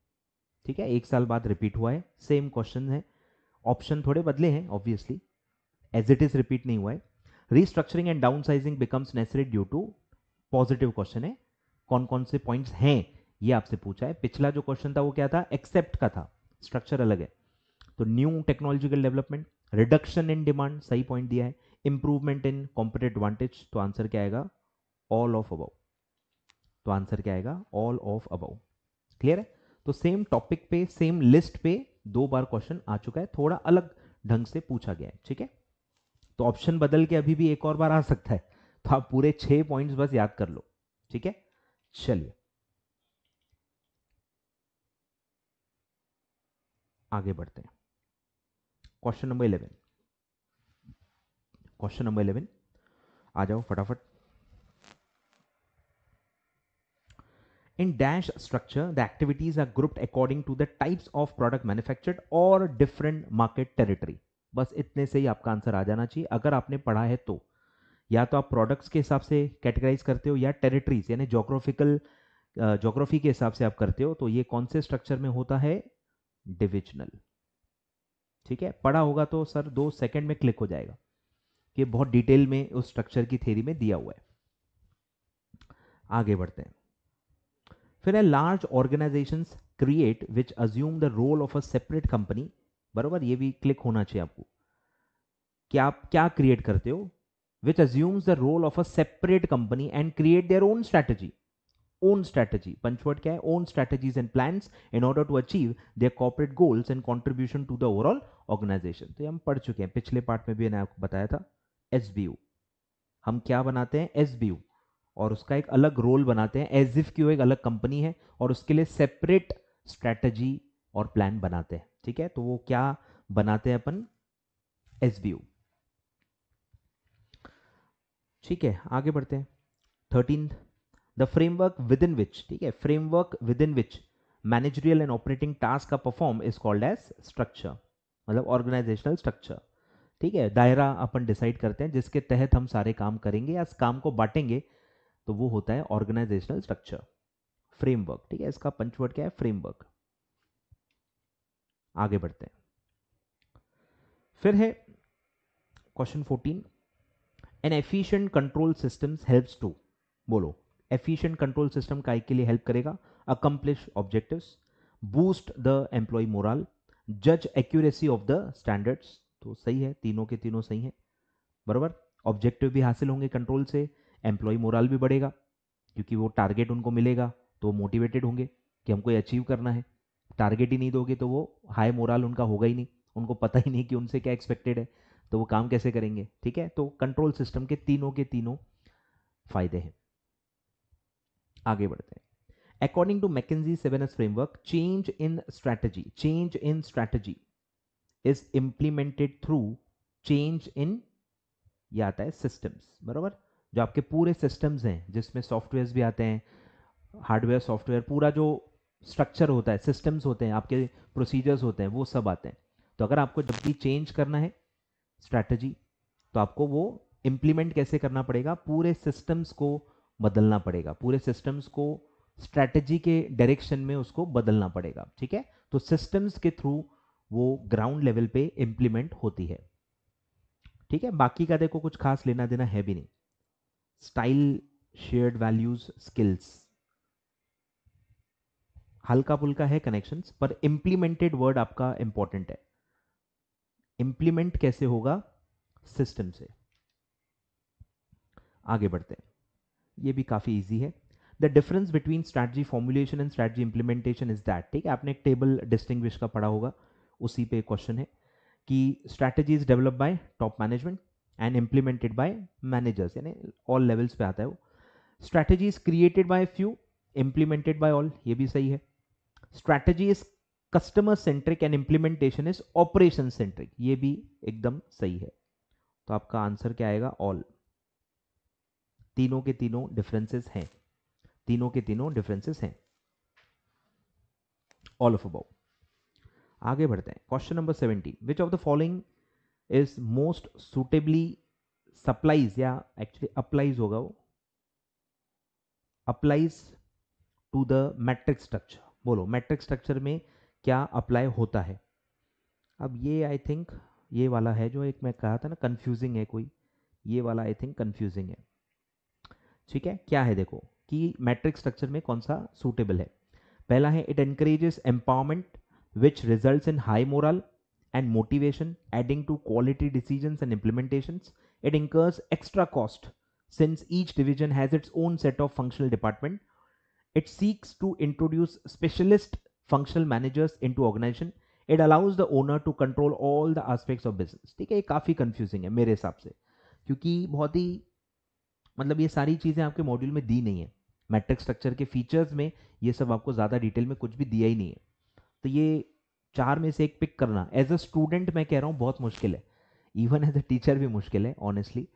ठीक है एक साल बाद रिपीट हुआ है सेम क्वेश्चन है ऑप्शन थोड़े बदले हैं obviously as it is repeat नहीं हुआ है restructuring and downsizing becomes necessary due to positive question है कौन कौन से पॉइंट्स हैं ये आपसे पूछा है पिछला जो क्वेश्चन था वो क्या था एक्सेप्ट का था स्ट्रक्चर अलग है तो new technological development reduction in demand सही पॉइंट दिया है इंप्रूवमेंट इन कॉम्पिटेट एडवांटेज तो आंसर क्या आएगा ऑल ऑफ अबाउ तो आंसर क्या आएगा ऑल ऑफ अबाउ क्लियर है तो सेम टॉपिक पे सेम लिस्ट पे दो बार क्वेश्चन आ चुका है थोड़ा अलग ढंग से पूछा गया है ठीक है तो ऑप्शन बदल के अभी भी एक और बार आ सकता है तो आप पूरे छह पॉइंट्स बस याद कर लो ठीक है चलिए आगे बढ़ते हैं question number eleven question number eleven आ जाओ फटाफट in dash structure the activities are grouped according to the types of product manufactured और डिफरेंट मार्केट टेरिटरी बस इतने से ही आपका आंसर आ जाना चाहिए अगर आपने पढ़ा है तो या तो आप प्रोडक्ट्स के हिसाब से कैटेगराइज करते हो या टेरिटरीज यानी जोग्राफिकल जोग्राफी के हिसाब से आप करते हो तो ये कौन से स्ट्रक्चर में होता है डिविजनल ठीक है पढ़ा होगा तो सर दो सेकेंड में क्लिक हो जाएगा कि बहुत डिटेल में उस स्ट्रक्चर की थेरी में दिया हुआ है आगे बढ़ते हैं फिर है large organisations create which assume the role of a separate company बरबर ये भी क्लिक होना चाहिए आपको कि आप क्या क्रिएट करते हो which assumes the role of a separate company and create their own strategy own strategy punch word क्या है own strategies and plan in order to achieve their corporate goals and contribution to the overall organisation तो ये हम पढ़ चुके हैं पिछले part में भी मैंने आपको बताया था एस हम क्या बनाते हैं एस और उसका एक अलग रोल बनाते हैं एज इफ की वो एक अलग कंपनी है और उसके लिए सेपरेट स्ट्रैटेजी और प्लान बनाते हैं ठीक है तो वो क्या बनाते हैं अपन एस बी यू ठीक है आगे बढ़ते हैं thirteen the framework within which ठीक है framework within which managerial and operating task का perform is called as structure मतलब ऑर्गेनाइजेशनल स्ट्रक्चर ठीक है दायरा अपन डिसाइड करते हैं जिसके तहत हम सारे काम करेंगे या काम को बांटेंगे तो वो होता है ऑर्गेनाइजेशनल स्ट्रक्चर फ्रेमवर्क ठीक है इसका पंचवर्ड क्या है फ्रेमवर्क आगे बढ़ते हैं फिर है question fourteen an efficient control system helps to बोलो एफिशिएंट कंट्रोल सिस्टम का के लिए हेल्प करेगा accomplish objective boost the employee morale जज एक्यूरेसी ऑफ द स्टैंडर्ड्स तो सही है तीनों के तीनों सही है बरबर ऑब्जेक्टिव भी हासिल होंगे कंट्रोल से एम्प्लॉय मोरल भी बढ़ेगा क्योंकि वो टारगेट उनको मिलेगा तो मोटिवेटेड होंगे कि हमको ये अचीव करना है टारगेट ही नहीं दोगे तो वो हाई मोरल उनका होगा ही नहीं उनको पता ही नहीं कि उनसे क्या एक्सपेक्टेड है तो वो काम कैसे करेंगे ठीक है तो कंट्रोल सिस्टम के तीनों के तीनों फायदे हैं आगे बढ़ते हैं according to McKinsey seven S framework change in strategy change in strategy is implemented through change in यह आता है सिस्टम्स बराबर जो आपके पूरे सिस्टम्स हैं जिसमें सॉफ्टवेयर भी आते हैं हार्डवेयर सॉफ्टवेयर पूरा जो स्ट्रक्चर होता है सिस्टम्स होते हैं आपके प्रोसीजर्स होते हैं वो सब आते हैं तो अगर आपको जब भी चेंज करना है स्ट्रैटेजी तो आपको वो इम्प्लीमेंट कैसे करना पड़ेगा पूरे सिस्टम्स को बदलना पड़ेगा पूरे सिस्टम्स को स्ट्रैटेजी के डायरेक्शन में उसको बदलना पड़ेगा ठीक है तो सिस्टम्स के थ्रू वो ग्राउंड लेवल पे इम्प्लीमेंट होती है ठीक है बाकी का देखो कुछ खास लेना देना है भी नहीं स्टाइल शेयर्ड वैल्यूज स्किल्स हल्का पुल्का है कनेक्शन पर इम्प्लीमेंटेड वर्ड आपका इंपॉर्टेंट है इंप्लीमेंट कैसे होगा सिस्टम से आगे बढ़ते हैं ये भी काफ़ी इजी है the difference between strategy formulation and strategy implementation is that ठीक है आपने एक टेबल डिस्टिंग का पढ़ा होगा उसी पे क्वेश्चन है कि strategy is develop by top management and implemented by managers यानी ऑल लेवल्स पे आता है वो strategy is created by few implemented by all ये भी सही है strategy is customer centric and implementation is operation centric ये भी एकदम सही है तो आपका आंसर क्या आएगा ऑल तीनों के तीनों डिफरेंसेस हैं तीनों के तीनों डिफरेंसेस हैं ऑल ऑफ अबाउ आगे बढ़ते हैं question number seventeen which of the following is most suitably supplies या एक्चुअली अप्लाइज होगा वो applies to the matrix structure बोलो मैट्रिक स्ट्रक्चर में क्या अप्लाई होता है अब ये आई थिंक ये वाला है जो एक मैं कहा था ना कन्फ्यूजिंग है कोई ये वाला आई थिंक कन्फ्यूजिंग है ठीक है क्या है देखो कि मैट्रिक स्ट्रक्चर में कौन सा सूटेबल है पहला है it encourages empowerment which result in high morale and motivation adding to quality decision and implementation it incurs extra cost since each division has its own set of functional department It seeks to introduce specialist functional managers into organization. It allows the owner to control all the aspects of business. ठीक है ये काफ़ी confusing है मेरे हिसाब से क्योंकि बहुत ही मतलब ये सारी चीज़ें आपके मॉड्यूल में दी नहीं है मैट्रिक स्ट्रक्चर के फीचर्स में ये सब आपको ज़्यादा डिटेल में कुछ भी दिया ही नहीं है तो ये चार में से एक पिक करना एज अ स्टूडेंट मैं कह रहा हूँ बहुत मुश्किल है इवन एज अ टीचर भी मुश्किल है ऑनेस्टली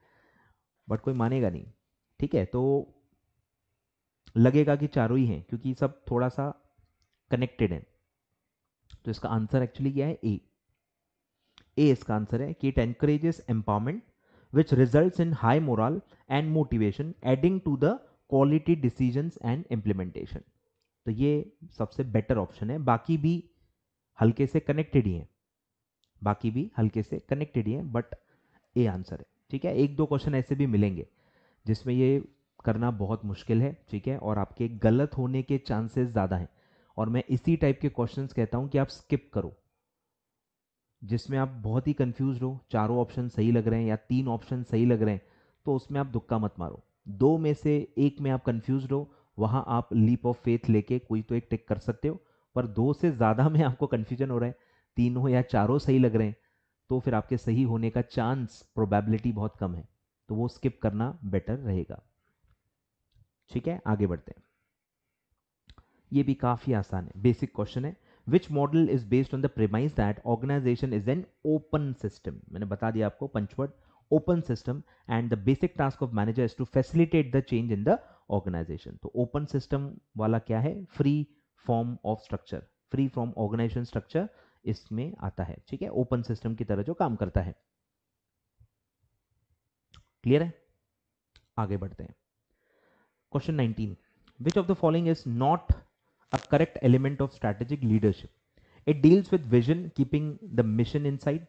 बट कोई मानेगा नहीं ठीक है तो लगेगा कि चारों ही हैं क्योंकि सब थोड़ा सा कनेक्टेड है तो इसका आंसर एक्चुअली क्या है ए ए इसका आंसर है कि it encourages empowerment which result in high morale and motivation adding to the quality decision and implementation तो ये सबसे बेटर ऑप्शन है बाकी भी हल्के से कनेक्टेड ही हैं बाकी भी हल्के से कनेक्टेड ही हैं बट ए आंसर है ठीक है एक दो क्वेश्चन ऐसे भी मिलेंगे जिसमें ये करना बहुत मुश्किल है ठीक है और आपके गलत होने के चांसेस ज़्यादा हैं और मैं इसी टाइप के क्वेश्चंस कहता हूं कि आप स्किप करो जिसमें आप बहुत ही कंफ्यूज हो चारों ऑप्शन सही लग रहे हैं या तीन ऑप्शन सही लग रहे हैं तो उसमें आप दुक्का मत मारो दो में से एक में आप कंफ्यूज हो वहां आप लीप ऑफ फेथ लेके कोई तो एक टिक कर सकते हो पर दो से ज़्यादा में आपको कन्फ्यूजन हो रहा है तीन हो या चारों सही लग रहे हैं तो फिर आपके सही होने का चांस प्रोबेबिलिटी बहुत कम है तो वो स्किप करना बेटर रहेगा ठीक है आगे बढ़ते हैं ये भी काफी आसान है बेसिक क्वेश्चन है which model is based on the premise that organisation is an open system मैंने बता दिया आपको punch word open system and the basic task of manager is to facilitate the change in the organisation तो open system वाला क्या है free form of structure free form organisation structure इसमें आता है ठीक है ओपन सिस्टम की तरह जो काम करता है क्लियर है आगे बढ़ते हैं Question 19. Which of the following is not a correct element of strategic leadership? It deals with vision, keeping the mission in sight,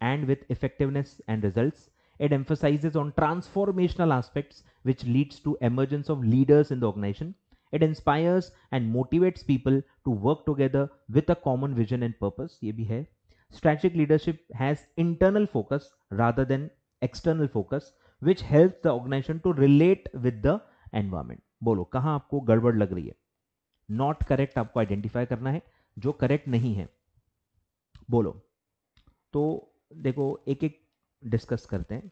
and with effectiveness and results. It emphasizes on transformational aspects which leads to emergence of leaders in the organization. It inspires and motivates people to work together with a common vision and purpose. ये भी है. Strategic leadership has internal focus rather than external focus, which helps the organization to relate with the environment बोलो कहां आपको गड़बड़ लग रही है नॉट करेक्ट आपको आइडेंटिफाई करना है जो करेक्ट नहीं है बोलो तो देखो एक एक डिस्कस करते हैं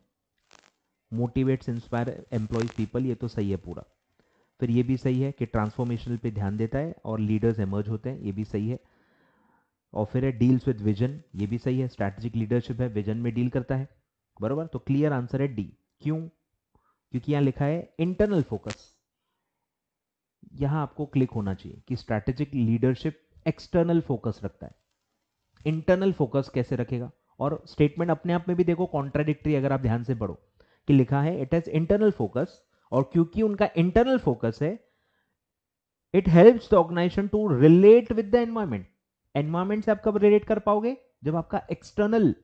मोटिवेट्स इंस्पायर एम्प्लॉयज पीपल ये तो सही है पूरा फिर ये भी सही है कि ट्रांसफॉर्मेशनल पे ध्यान देता है और लीडर्स एमर्ज होते हैं ये भी सही है और फिर है डील्स विद विजन ये भी सही है स्ट्रैटेजिक लीडरशिप है विजन में डील करता है बरोबर तो क्लियर आंसर है डी क्यों क्योंकि यहां लिखा है इंटरनल फोकस यहां आपको क्लिक होना चाहिए कि स्ट्रेटेजिक लीडरशिप एक्सटर्नल फोकस रखता है इंटरनल फोकस कैसे रखेगा और स्टेटमेंट अपने आप में भी देखो कॉन्ट्राडिक्टरी अगर आप ध्यान से पढ़ो कि लिखा है इट हैज इंटरनल फोकस और क्योंकि उनका इंटरनल फोकस है it helps the organisation to relate with the environment environment से आप कब रिलेट कर पाओगे जब आपका एक्सटर्नल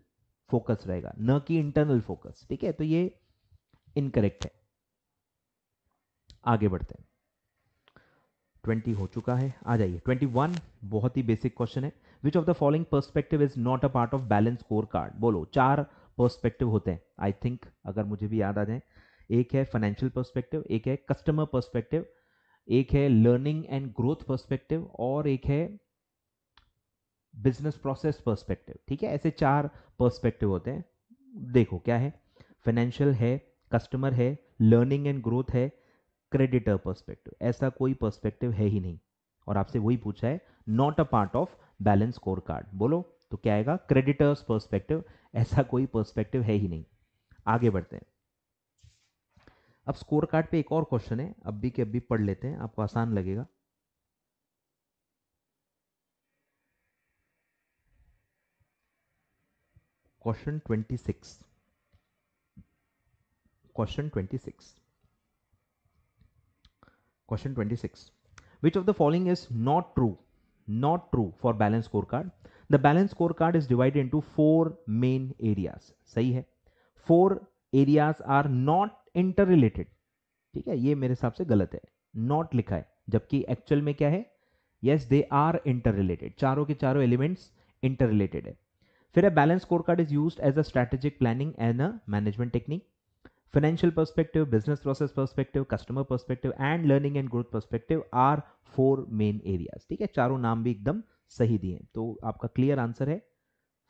फोकस रहेगा न कि इंटरनल फोकस ठीक है तो ये इनकरेक्ट है आगे बढ़ते हैं ट्वेंटी हो चुका है आ जाइए ट्वेंटी वन बहुत ही बेसिक क्वेश्चन है which of the following perspective is not a part of balance score card बोलो चार पर्सपेक्टिव होते हैं आई थिंक अगर मुझे भी याद आ जाए एक है फाइनेंशियल पर्सपेक्टिव एक है कस्टमर पर्सपेक्टिव एक है लर्निंग एंड ग्रोथ पर्सपेक्टिव और एक है बिजनेस प्रोसेस पर्सपेक्टिव ठीक है ऐसे चार पर्सपेक्टिव होते हैं देखो क्या है फाइनेंशियल है कस्टमर है लर्निंग एंड ग्रोथ है क्रेडिटर पर्सपेक्टिव ऐसा कोई पर्सपेक्टिव है ही नहीं और आपसे वही पूछा है not a part of balance score card बोलो तो क्या आएगा क्रेडिटर्स पर्सपेक्टिव ऐसा कोई पर्सपेक्टिव है ही नहीं आगे बढ़ते हैं अब स्कोर कार्ड पे एक और क्वेश्चन है अब भी के अब भी पढ़ लेते हैं आपको आसान लगेगा question twenty six question 26 question 26 which of the following is not true not true for balance scorecard the balance scorecard is divided into four main areas सही है four areas are not interrelated ठीक है ये मेरे हिसाब से गलत है not लिखा है जबकि एक्चुअल में क्या है yes they are interrelated चारों के चारों elements interrelated है फिर a balance scorecard is used as a strategic planning and a management technique Financial perspective, business process perspective, customer perspective and learning and growth perspective are four main area ठीक है चारों नाम भी एकदम सही दिए तो आपका क्लियर आंसर है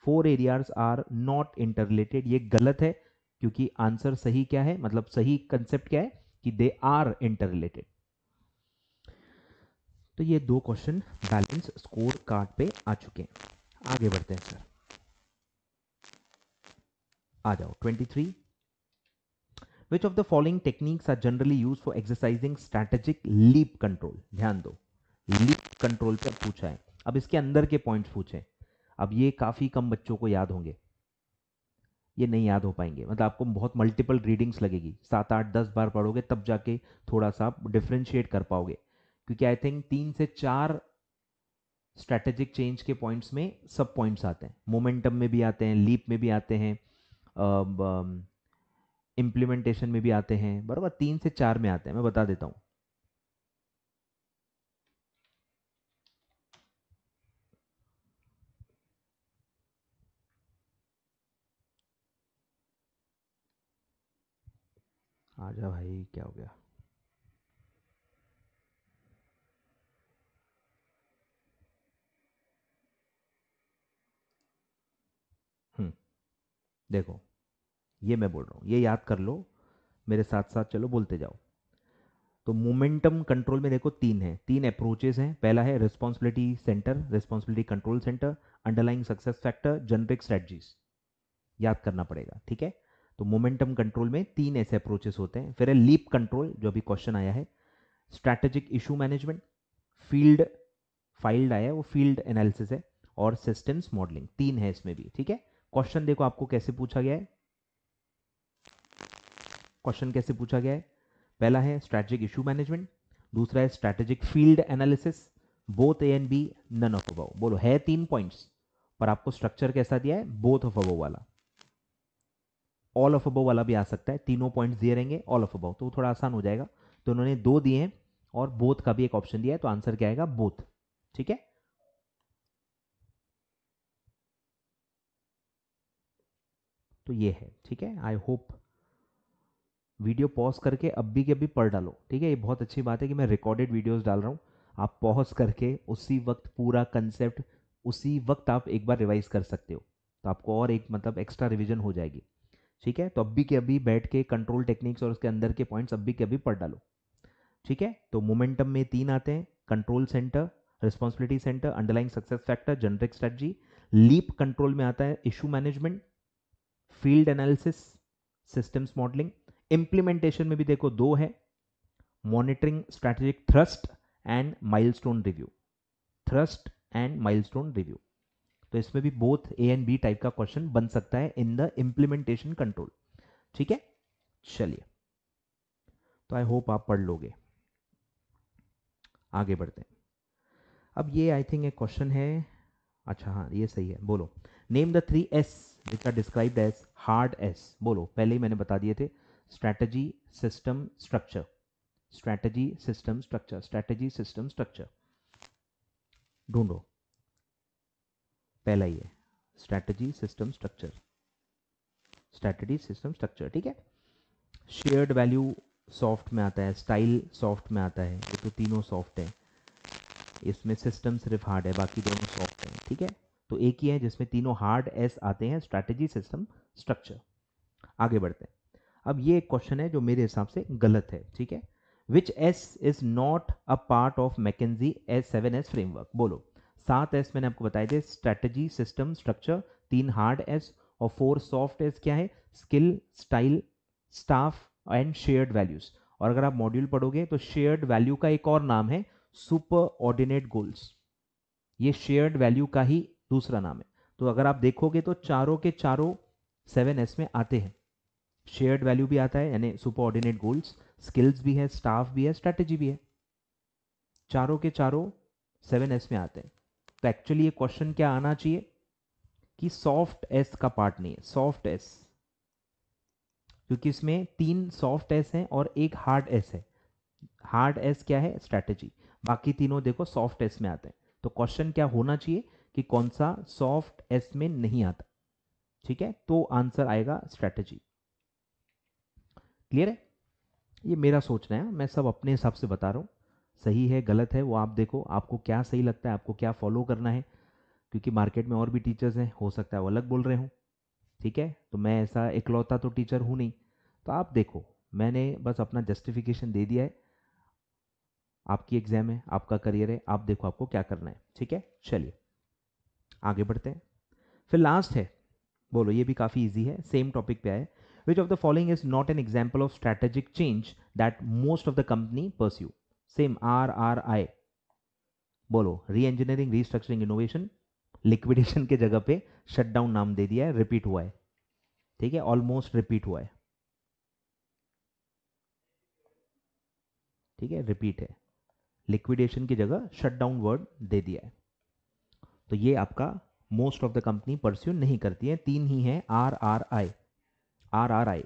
four areas are not interrelated ये गलत है क्योंकि आंसर सही क्या है मतलब सही कंसेप्ट क्या है कि दे आर रिलेटेड तो ये दो क्वेश्चन बैलेंस स्कोर कार्ड पे आ चुके हैं आगे बढ़ते हैं सर आ जाओ 23 which of the following techniques are generally used for exercising strategic leap control ध्यान दो लीप कंट्रोल पर पूछा है अब इसके अंदर के पॉइंट्स पूछे अब ये काफी कम बच्चों को याद होंगे ये नहीं याद हो पाएंगे मतलब आपको बहुत मल्टीपल रीडिंग्स लगेगी सात आठ दस बार पढ़ोगे तब जाके थोड़ा सा आप डिफ्रेंशिएट कर पाओगे क्योंकि आई थिंक तीन से चार स्ट्रैटेजिक चेंज के पॉइंट्स में सब पॉइंट्स आते हैं मोमेंटम में भी आते हैं लीप में भी आते हैं इम्प्लीमेंटेशन में भी आते हैं बराबर तीन से चार में आते हैं मैं बता देता आ आजा भाई क्या हो गया हम्म देखो ये मैं बोल रहा हूँ ये याद कर लो मेरे साथ साथ चलो बोलते जाओ तो मोमेंटम कंट्रोल में देखो तीन है तीन अप्रोचेस हैं पहला है responsibility centre responsibility control centre underlying success factor generic strategies याद करना पड़ेगा ठीक है तो मोमेंटम कंट्रोल में तीन ऐसे अप्रोचेस होते हैं फिर है लीप कंट्रोल जो अभी क्वेश्चन आया है strategic issue management field field आया है वो फील्ड एनालिसिस है और सिस्टम्स मॉडलिंग तीन है इसमें भी ठीक है क्वेश्चन देखो आपको कैसे पूछा गया है क्वेश्चन कैसे पूछा गया है पहला है स्ट्रैटेजिक इश्यू मैनेजमेंट दूसरा है strategic field analysis both A and B none of above बोलो है तीन पॉइंट्स पर आपको स्ट्रक्चर कैसा दिया है बोथ ऑफ अबाउ वाला ऑल ऑफ अबाउ वाला भी आ सकता है तीनों पॉइंट्स दिए रहेंगे ऑल ऑफ अबाउ तो थोड़ा आसान हो जाएगा तो उन्होंने दो दिए हैं और बोथ का भी एक ऑप्शन दिया है तो आंसर क्या आएगा बोथ ठीक है तो ये है ठीक है आई होप वीडियो पॉज करके अब भी के अभी पढ़ डालो ठीक है ये बहुत अच्छी बात है कि मैं रिकॉर्डेड वीडियोस डाल रहा हूँ आप पॉज करके उसी वक्त पूरा कंसेप्ट उसी वक्त आप एक बार रिवाइज कर सकते हो तो आपको और एक मतलब एक्स्ट्रा रिविजन हो जाएगी ठीक है तो अब भी के अभी बैठ के कंट्रोल टेक्निक्स और उसके अंदर के पॉइंट्स अब भी के अभी पढ़ डालो ठीक है तो मोमेंटम में तीन आते हैं control centre responsibility centre underlying success factor generic strategy leap control में आता है issue management field analysis systems modelling implementation में भी देखो दो है monitoring strategic thrust and milestone review thrust and milestone review तो इसमें भी both A and B type का क्वेश्चन बन सकता है इन द इंप्लीमेंटेशन कंट्रोल ठीक है चलिए तो आई होप आप पढ़ लोगे आगे बढ़ते हैं अब ये आई थिंक एक क्वेश्चन है अच्छा हाँ ये सही है बोलो name the three S which are described as hard S बोलो पहले ही मैंने बता दिए थे strategy, system, structure. Strategy, system, structure. Strategy, system, structure. ढूंढो पहला ये strategy system structure strategy system structure ठीक है शेयर्ड वैल्यू सॉफ्ट में आता है स्टाइल सॉफ्ट में आता है ये तो तीनों सॉफ्ट है इसमें सिस्टम सिर्फ हार्ड है बाकी दोनों सॉफ्ट हैं ठीक है तो एक ही है जिसमें तीनों हार्ड एस आते हैं स्ट्रैटेजी सिस्टम स्ट्रक्चर आगे बढ़ते हैं अब ये एक क्वेश्चन है जो मेरे हिसाब से गलत है ठीक है which S is not a part of McKinsey S seven S framework बोलो सात एस मैंने आपको बताए थे स्ट्रेटजी सिस्टम स्ट्रक्चर तीन हार्ड एस और फोर सॉफ्ट एस क्या है skill style staff and shared values और अगर आप मॉड्यूल पढ़ोगे तो शेयर्ड वैल्यू का एक और नाम है सुपर ऑर्डिनेट गोल्स ये शेयर्ड वैल्यू का ही दूसरा नाम है तो अगर आप देखोगे तो चारों के चारों सेवन एस में आते हैं शेयर्ड वैल्यू भी आता है यानी सुपरऑर्डिनेट गोल्स स्किल्स भी है स्टाफ भी है स्ट्रैटेजी भी है चारों के चारों सेवन एस में आते हैं तो एक्चुअली ये क्वेश्चन क्या आना चाहिए कि सॉफ्ट एस का पार्ट नहीं है सॉफ्ट एस क्योंकि इसमें तीन सॉफ्ट एस हैं और एक हार्ड एस है हार्ड एस क्या है स्ट्रैटेजी बाकी तीनों देखो सॉफ्ट एस में आते हैं तो क्वेश्चन क्या होना चाहिए कि कौन सा सॉफ्ट एस में नहीं आता ठीक है तो आंसर आएगा स्ट्रैटेजी क्लियर है ये मेरा सोचना है मैं सब अपने हिसाब से बता रहा हूँ सही है गलत है वो आप देखो आपको क्या सही लगता है आपको क्या फॉलो करना है क्योंकि मार्केट में और भी टीचर्स हैं हो सकता है वो अलग बोल रहे हों ठीक है तो मैं ऐसा इकलौता तो टीचर हूँ नहीं तो आप देखो मैंने बस अपना जस्टिफिकेशन दे दिया है आपकी एग्ज़ाम है आपका करियर है आप देखो आपको क्या करना है ठीक है चलिए आगे बढ़ते हैं फिर लास्ट है बोलो ये भी काफ़ी इजी है सेम टॉपिक पे आए Which of the following is not an example of strategic change that most of the company pursue? Same RRI. बोलो री रीस्ट्रक्चरिंग इनोवेशन लिक्विडेशन के जगह पे शटडाउन नाम दे दिया है रिपीट हुआ है ठीक है ऑलमोस्ट रिपीट हुआ है ठीक है रिपीट है लिक्विडेशन की जगह शटडाउन वर्ड दे दिया है तो ये आपका most of the company pursue नहीं करती है तीन ही है R R I R R I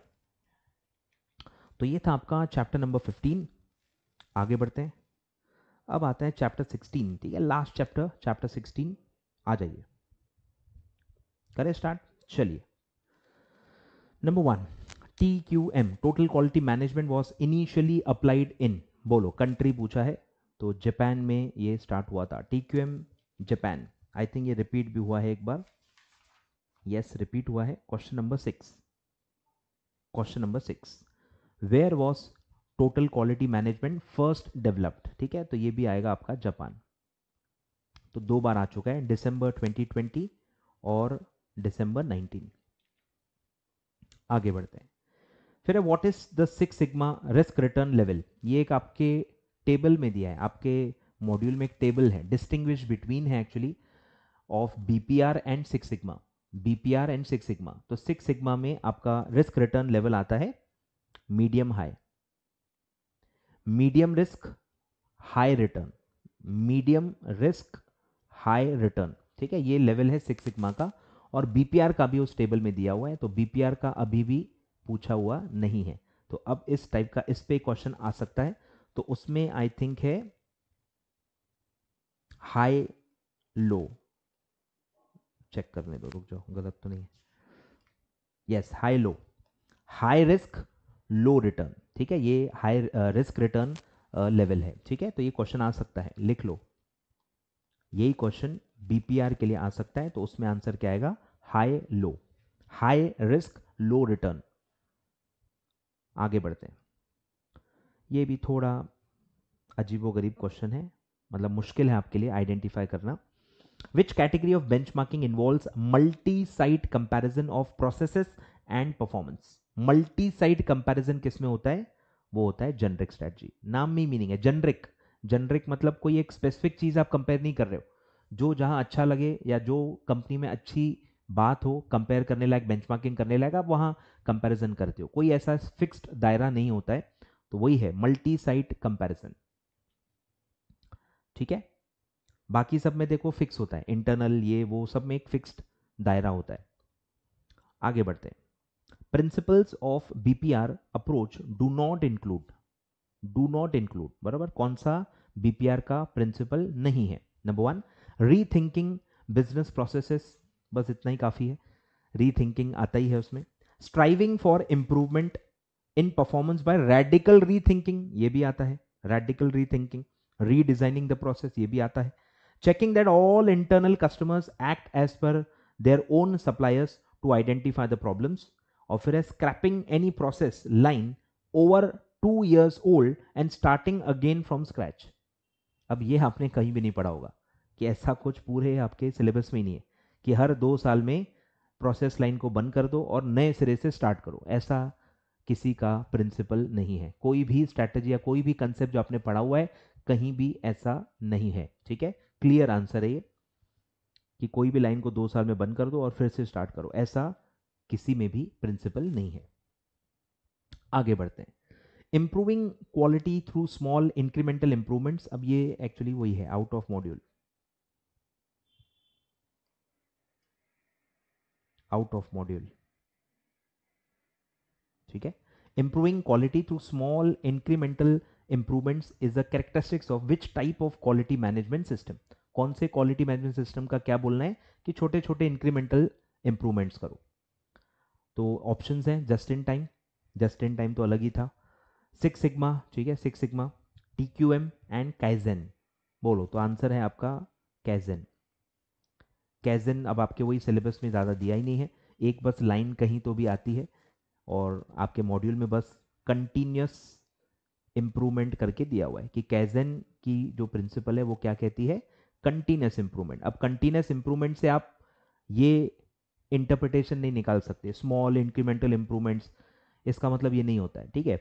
तो ये था आपका चैप्टर नंबर फिफ्टीन आगे बढ़ते हैं अब आता है चैप्टर सिक्सटीन ठीक है लास्ट चैप्टर चैप्टर सिक्सटीन आ जाइए करें स्टार्ट चलिए number one T Q M total quality management was initially applied in बोलो कंट्री पूछा है तो जापान में ये स्टार्ट हुआ था T Q M Japan I think ये रिपीट भी हुआ है एक बार यस yes, रिपीट हुआ है question number six question number six where was total quality management first developed ठीक है तो ये भी आएगा आपका जापान तो दो बार आ चुका है दिसंबर 2020 और दिसंबर 19 आगे बढ़ते हैं फिर what is the six sigma risk return level ये एक आपके टेबल में दिया है आपके मॉड्यूल में एक टेबल है डिस्टिंग्विश बिटवीन है actually of BPR and six sigma BPR and six sigma तो सिक्स सिग्मा में आपका रिस्क रिटर्न लेवल आता है medium high medium risk high return medium risk high return ठीक है ये लेवल है सिक्स सिग्मा का और बीपीआर का भी उस टेबल में दिया हुआ है तो बीपीआर का अभी भी पूछा हुआ नहीं है तो अब इस टाइप का इस पे क्वेश्चन आ सकता है तो उसमें आई थिंक है हाई लो चेक करने दो रुक जाओ गलत तो नहीं है yes high low high risk low return ठीक है ये हाई रिस्क रिटर्न लेवल है ठीक है तो ये क्वेश्चन आ सकता है लिख लो यही क्वेश्चन बीपीआर के लिए आ सकता है तो उसमें आंसर क्या आएगा high low high risk low return आगे बढ़ते हैं ये भी थोड़ा अजीबोगरीब क्वेश्चन है मतलब मुश्किल है आपके लिए आइडेंटिफाई करना which category of benchmarking involves multi-site comparison of processes and performance multi-site comparison किसमें होता है वो होता है जेनरिक स्ट्रेटजी नाम में मीनिंग है जेनरिक जेनरिक मतलब कोई एक स्पेसिफिक चीज आप कंपेयर नहीं कर रहे हो जो जहां अच्छा लगे या जो कंपनी में अच्छी बात हो कंपेयर करने लायक बेंचमार्किंग करने लायक आप वहां कंपैरिजन करते हो कोई ऐसा फिक्स्ड दायरा नहीं होता है तो वही है मल्टी साइट कंपैरिजन ठीक है बाकी सब में देखो फिक्स होता है इंटरनल ये वो सब में एक फिक्स्ड दायरा होता है आगे बढ़ते हैं principles of BPR approach do not include do not include बराबर कौन सा बीपीआर का प्रिंसिपल नहीं है number one rethinking business processes बस इतना ही काफ़ी है रीथिंकिंग आता ही है उसमें striving for improvement in performance by radical rethinking ये भी आता है radical rethinking redesigning the process ये भी आता है checking that all internal customers act as per their own suppliers to identify the problems और फिर है scrapping any process line over two years old and starting again from scratch अब ये आपने कहीं भी नहीं पढ़ा होगा कि ऐसा कुछ पूरे आपके सिलेबस में ही नहीं है कि हर दो साल में प्रोसेस लाइन को बंद कर दो और नए सिरे से स्टार्ट करो ऐसा किसी का प्रिंसिपल नहीं है कोई भी स्ट्रैटेजी या कोई भी कंसेप्ट जो आपने पढ़ा हुआ है कहीं भी ऐसा नहीं है ठीक है क्लियर आंसर है ये कि कोई भी लाइन को दो साल में बंद कर दो और फिर से स्टार्ट करो ऐसा किसी में भी प्रिंसिपल नहीं है आगे बढ़ते हैं improving quality through small incremental improvements अब ये एक्चुअली वही है out of module out of module ठीक है improving quality through small incremental improvements is the characteristics of which type of quality management system कौन से क्वालिटी मैनेजमेंट सिस्टम का क्या बोलना है कि छोटे छोटे इंक्रीमेंटल इंप्रूवमेंट्स करो तो ऑप्शन है just in time just in time तो अलग ही था सिक्स सिग्मा ठीक है six sigma T Q M and kaizen बोलो तो आंसर है आपका कैजन कैजन अब आपके वही सिलेबस में ज़्यादा दिया ही नहीं है एक बस लाइन कहीं तो भी आती है और आपके मॉड्यूल में बस कंटिन्यूस इम्प्रूवमेंट करके दिया हुआ है कि कैजन की जो प्रिंसिपल है वो क्या कहती है कंटिन्यूस इंप्रूवमेंट अब कंटिन्यूस इंप्रूवमेंट से आप ये इंटरप्रिटेशन नहीं निकाल सकते स्मॉल इंक्रीमेंटल इंप्रूवमेंट्स इसका मतलब ये नहीं होता है ठीक है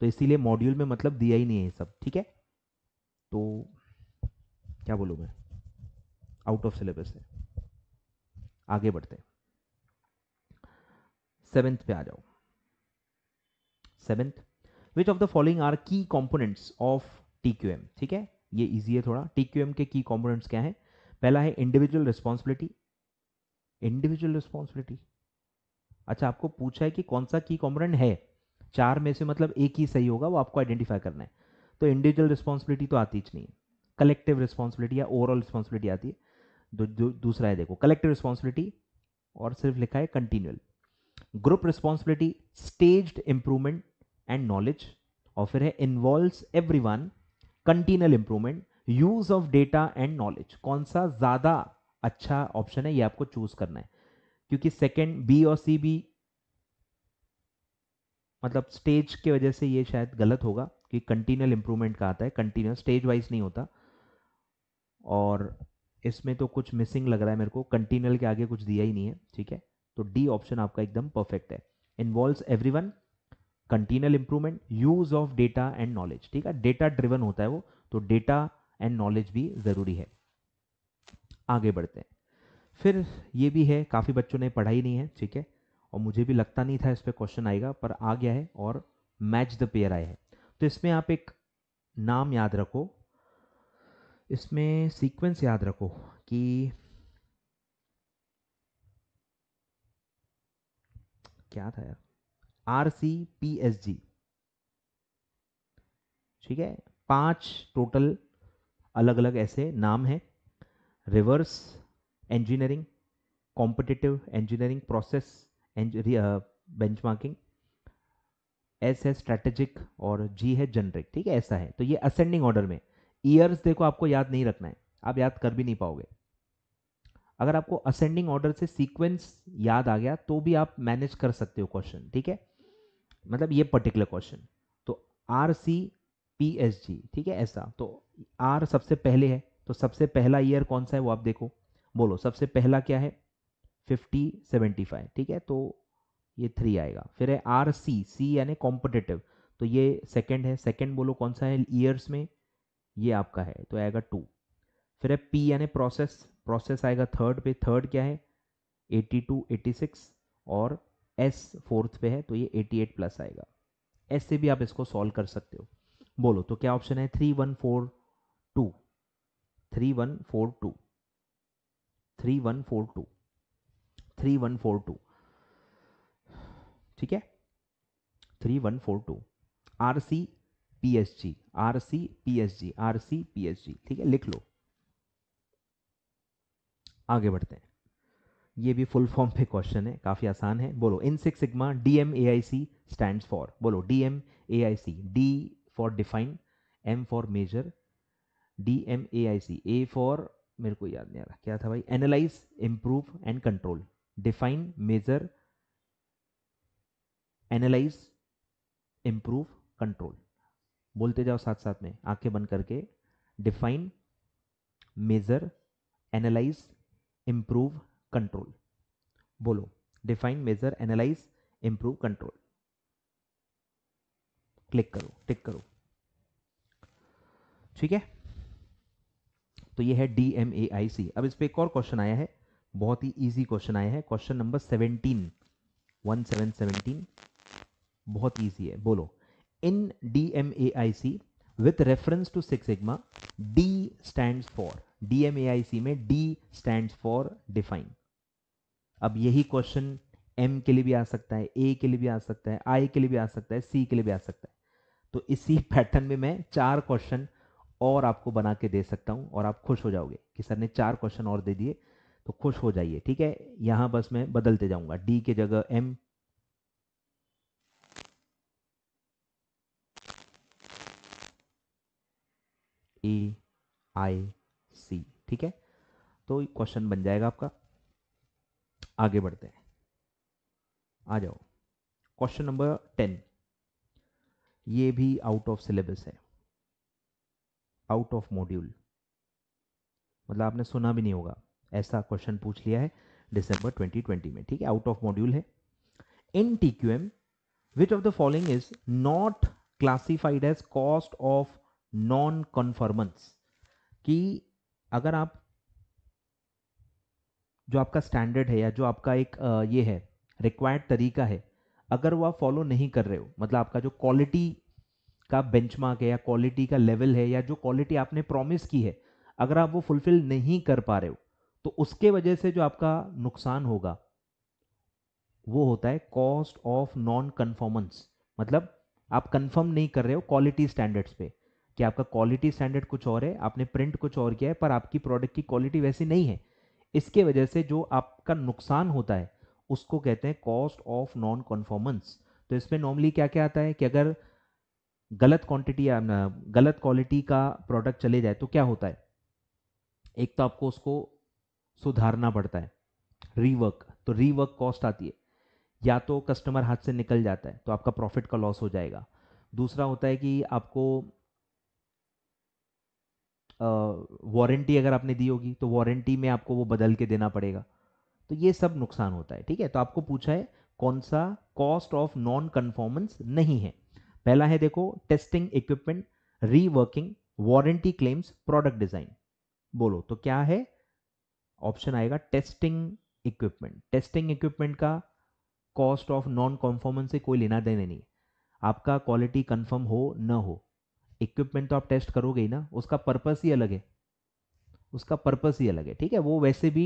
तो इसीलिए मॉड्यूल में मतलब दिया ही नहीं है सब ठीक है तो क्या बोलू मैं आउट ऑफ सिलेबस है आगे बढ़ते हैं सेवेंथ पे आ जाओ seventh which of the following are key components of TQM ठीक है ये इजी है थोड़ा टीक्यूएम के की कॉम्पोनेंट्स क्या है पहला है इंडिविजुअल रिस्पॉन्सिबिलिटी इंडिविजुअल रिस्पॉन्सिबिलिटी अच्छा आपको पूछा है कि कौन सा की कॉम्पोनेंट है चार में से मतलब एक ही सही होगा वो आपको आइडेंटिफाई करना है तो इंडिविजुअल रिस्पॉन्सिबिलिटी तो आती नहीं है कलेक्टिव रिस्पॉन्सिबिलिटी या ओवरऑल रिस्पॉन्सिबिलिटी आती है दू, दू, दूसरा है देखो कलेक्टिव रिस्पॉन्सिबिलिटी और सिर्फ लिखा है continual group responsibility staged improvement and knowledge और फिर है every one continual improvement use of data and knowledge कौन सा ज़्यादा अच्छा ऑप्शन है ये आपको चूज करना है क्योंकि सेकेंड बी और सी बी मतलब स्टेज के वजह से ये शायद गलत होगा कि कंटिन्यूअल इंप्रूवमेंट का आता है कंटिन्यूअस स्टेज वाइज नहीं होता और इसमें तो कुछ मिसिंग लग रहा है मेरे को कंटिन्यूल के आगे कुछ दिया ही नहीं है ठीक है तो डी ऑप्शन आपका एकदम परफेक्ट है every one continual improvement use of data and knowledge ठीक है डेटा ड्रिवन होता है वो तो डेटा एंड नॉलेज भी जरूरी है आगे बढ़ते हैं फिर ये भी है काफ़ी बच्चों ने पढ़ाई नहीं है ठीक है और मुझे भी लगता नहीं था इस पर क्वेश्चन आएगा पर आ गया है और मैच द पेयर आया है तो इसमें आप एक नाम याद रखो इसमें सीक्वेंस याद रखो कि क्या था यार R C P S G ठीक है पांच टोटल अलग अलग ऐसे नाम हैं reverse engineering competitive engineering process benchmarking S है स्ट्रेटेजिक और जी है जनरिक ठीक है ऐसा है तो ये असेंडिंग ऑर्डर में ईयर्स देखो आपको याद नहीं रखना है आप याद कर भी नहीं पाओगे अगर आपको असेंडिंग ऑर्डर से सीक्वेंस याद आ गया तो भी आप मैनेज कर सकते हो क्वेश्चन ठीक है मतलब ये पर्टिकुलर क्वेश्चन तो R C P S G ठीक है ऐसा तो आर सबसे पहले है तो सबसे पहला ईयर कौन सा है वो आप देखो बोलो सबसे पहला क्या है फिफ्टी सेवेंटी फाइव ठीक है तो ये थ्री आएगा फिर है आर सी सी यानी कॉम्पिटेटिव तो ये सेकेंड है सेकेंड बोलो कौन सा है ईयर्स में ये आपका है तो आएगा टू फिर है पी यानी प्रोसेस प्रोसेस आएगा थर्ड पे थर्ड क्या है एटी टू एटी सिक्स और एस फोर्थ पे है तो ये 88 प्लस आएगा एस से भी आप इसको सॉल्व कर सकते हो बोलो तो क्या ऑप्शन है three one four two three one four two three one four two three one four two ठीक है three one four two R C P S G R C P S G R C P S G ठीक है लिख लो आगे बढ़ते हैं ये भी फुल फॉर्म पे क्वेश्चन है काफ़ी आसान है बोलो in six sigma D M A I C stand for बोलो D M A I C D for define M for measure D M A I C A for मेरे को याद नहीं आ रहा क्या था भाई analyse improve and control define measure analyse improve control बोलते जाओ साथ साथ में आंखें बंद करके define measure analyse improve control बोलो define measure analyse improve control click करो टिक करो ठीक है तो ये है डी एम ए आई सी अब इस पर एक और क्वेश्चन आया है बहुत ही इजी क्वेश्चन आया है question number seventeen one seven seventeen बहुत इजी है बोलो in D M A I C with reference to six sigma D stand for D M A I C में डी स्टैंड फॉर डिफाइन अब यही question M के लिए भी आ सकता है ए के लिए भी आ सकता है आई के लिए भी आ सकता है सी के लिए भी आ सकता है तो इसी पैटर्न में मैं चार क्वेश्चन और आपको बना के दे सकता हूं और आप खुश हो जाओगे कि सर ने चार क्वेश्चन और दे दिए तो खुश हो जाइए ठीक है यहां बस मैं बदलते जाऊंगा डी के जगह एम ए आई सी ठीक है तो क्वेश्चन बन जाएगा आपका आगे बढ़ते हैं आ जाओ क्वेश्चन नंबर टेन ये भी आउट ऑफ सिलेबस है आउट ऑफ मॉड्यूल मतलब आपने सुना भी नहीं होगा ऐसा क्वेश्चन पूछ लिया है दिसंबर 2020 में ठीक है आउट ऑफ मॉड्यूल है in T Q M which of the following is not classified as cost of non conformance कि अगर आप जो आपका स्टैंडर्ड है या जो आपका एक ये है रिक्वायर्ड तरीका है अगर वो आप फॉलो नहीं कर रहे हो मतलब आपका जो क्वालिटी का बेंचमार्क है या क्वालिटी का लेवल है या जो क्वालिटी आपने प्रॉमिस की है अगर आप वो फुलफिल नहीं कर पा रहे हो तो उसके वजह से जो आपका नुकसान होगा वो होता है कॉस्ट ऑफ नॉन कन्फॉर्मेंस मतलब आप कन्फर्म नहीं कर रहे हो क्वालिटी स्टैंडर्ड्स पे कि आपका क्वालिटी स्टैंडर्ड कुछ और है आपने प्रिंट कुछ और किया है पर आपकी प्रोडक्ट की क्वालिटी वैसी नहीं है इसके वजह से जो आपका नुकसान होता है उसको कहते हैं कॉस्ट ऑफ नॉन कॉन्फॉर्मेंस तो इसमें नॉर्मली क्या क्या आता है कि अगर गलत क्वांटिटी या गलत क्वालिटी का प्रोडक्ट चले जाए तो क्या होता है एक तो आपको उसको सुधारना पड़ता है रीवर्क तो रीवर्क कॉस्ट आती है या तो कस्टमर हाथ से निकल जाता है तो आपका प्रॉफिट का लॉस हो जाएगा दूसरा होता है कि आपको वारंटी अगर आपने दी होगी तो वारंटी में आपको वो बदल के देना पड़ेगा तो ये सब नुकसान होता है ठीक है तो आपको पूछा है कौन सा कॉस्ट ऑफ नॉन कन्फॉर्मेंस नहीं है पहला है देखो testing equipment reworking warranty claims product design बोलो तो क्या है ऑप्शन आएगा टेस्टिंग इक्विपमेंट टेस्टिंग इक्विपमेंट का कॉस्ट ऑफ नॉन कॉन्फॉर्मेंस से कोई लेना देना नहीं आपका क्वालिटी कंफर्म हो न हो इक्विपमेंट तो आप टेस्ट करोगे ही ना उसका पर्पस ही अलग है उसका पर्पस ही अलग है ठीक है वो वैसे भी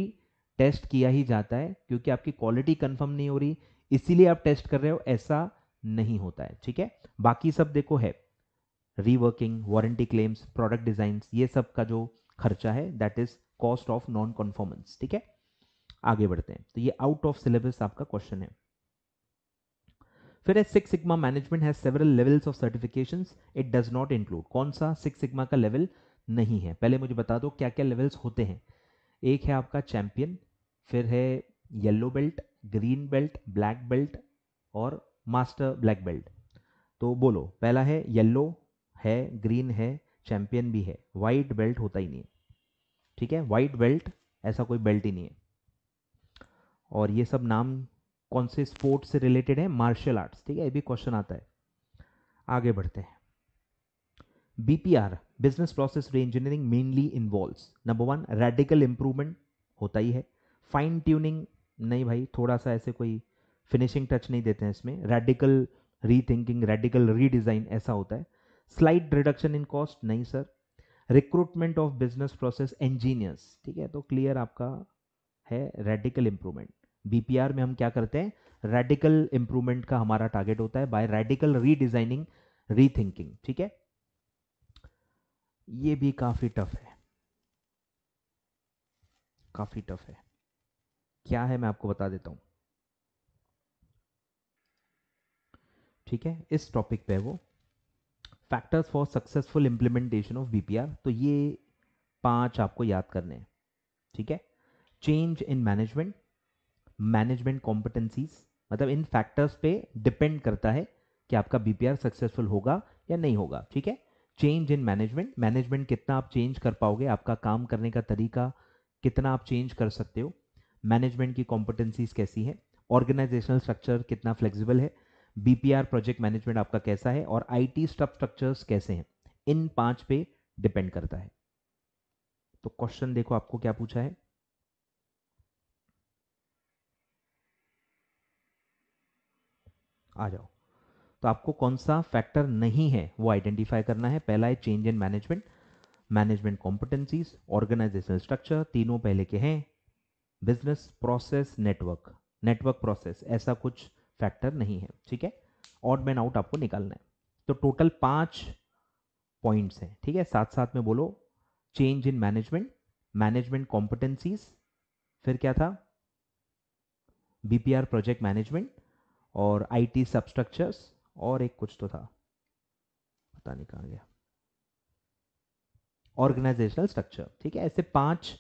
टेस्ट किया ही जाता है क्योंकि आपकी क्वालिटी कंफर्म नहीं हो रही इसीलिए आप टेस्ट कर रहे हो ऐसा नहीं होता है ठीक है बाकी सब देखो है reworking warranty claims product design ये सब का जो खर्चा है that is cost of non conformance ठीक है आगे बढ़ते हैं तो ये आउट ऑफ सिलेबस आपका क्वेश्चन है फिर है six sigma management has several levels of certifications it does not include कौन सा सिक्स सिग्मा का लेवल नहीं है पहले मुझे बता दो क्या क्या लेवल्स होते हैं एक है आपका चैंपियन फिर है yellow belt green belt black belt और मास्टर ब्लैक बेल्ट तो बोलो पहला है येलो है ग्रीन है चैंपियन भी है वाइट बेल्ट होता ही नहीं है ठीक है वाइट बेल्ट ऐसा कोई बेल्ट ही नहीं है और ये सब नाम कौन से स्पोर्ट्स से रिलेटेड है मार्शल आर्ट्स ठीक है ये भी क्वेश्चन आता है आगे बढ़ते हैं BPR business process reengineering mainly involve number one radical improvement होता ही है फाइन ट्यूनिंग नहीं भाई थोड़ा सा ऐसे कोई फिनिशिंग टच नहीं देते हैं इसमें रेडिकल रीथिंकिंग रेडिकल रीडिज़ाइन ऐसा होता है स्लाइड रिडक्शन इन कॉस्ट नहीं sir recruitment of business process engineers ठीक है तो क्लियर आपका है रेडिकल इंप्रूवमेंट बीपीआर में हम क्या करते हैं रेडिकल इंप्रूवमेंट का हमारा टारगेट होता है बाय रेडिकल रीडिजाइनिंग रीथिंकिंग ठीक है ये भी काफी टफ है काफी टफ है क्या है मैं आपको बता देता हूं ठीक है इस टॉपिक पे वो factors for successful implementation of BPR तो ये पांच आपको याद करने हैं ठीक है change in management management competencies मतलब इन फैक्टर्स पे डिपेंड करता है कि आपका बीपीआर सक्सेसफुल होगा या नहीं होगा ठीक है चेंज इन मैनेजमेंट मैनेजमेंट कितना आप चेंज कर पाओगे आपका काम करने का तरीका कितना आप चेंज कर सकते हो मैनेजमेंट की कॉम्पिटेंसीज कैसी है ऑर्गेनाइजेशनल स्ट्रक्चर कितना फ्लेक्सिबल है बीपीआर प्रोजेक्ट मैनेजमेंट आपका कैसा है और आई टी स्ट्रक्चर्स कैसे हैं इन पांच पे डिपेंड करता है तो क्वेश्चन देखो आपको क्या पूछा है आ जाओ तो आपको कौन सा फैक्टर नहीं है वो आइडेंटिफाई करना है पहला है change in management management competencies organisational structure तीनों पहले के हैं business process network network process ऐसा कुछ फैक्टर नहीं है ठीक है ऑड मैन आउट आपको निकालना है तो टोटल पांच पॉइंट्स हैं ठीक है साथ साथ में बोलो change in management management competencies फिर क्या था बीपीआर प्रोजेक्ट मैनेजमेंट और आईटी सबस्ट्रक्चर्स और एक कुछ तो था पता नहीं कहाँ गया ऑर्गेनाइजेशनल स्ट्रक्चर ठीक है ऐसे पांच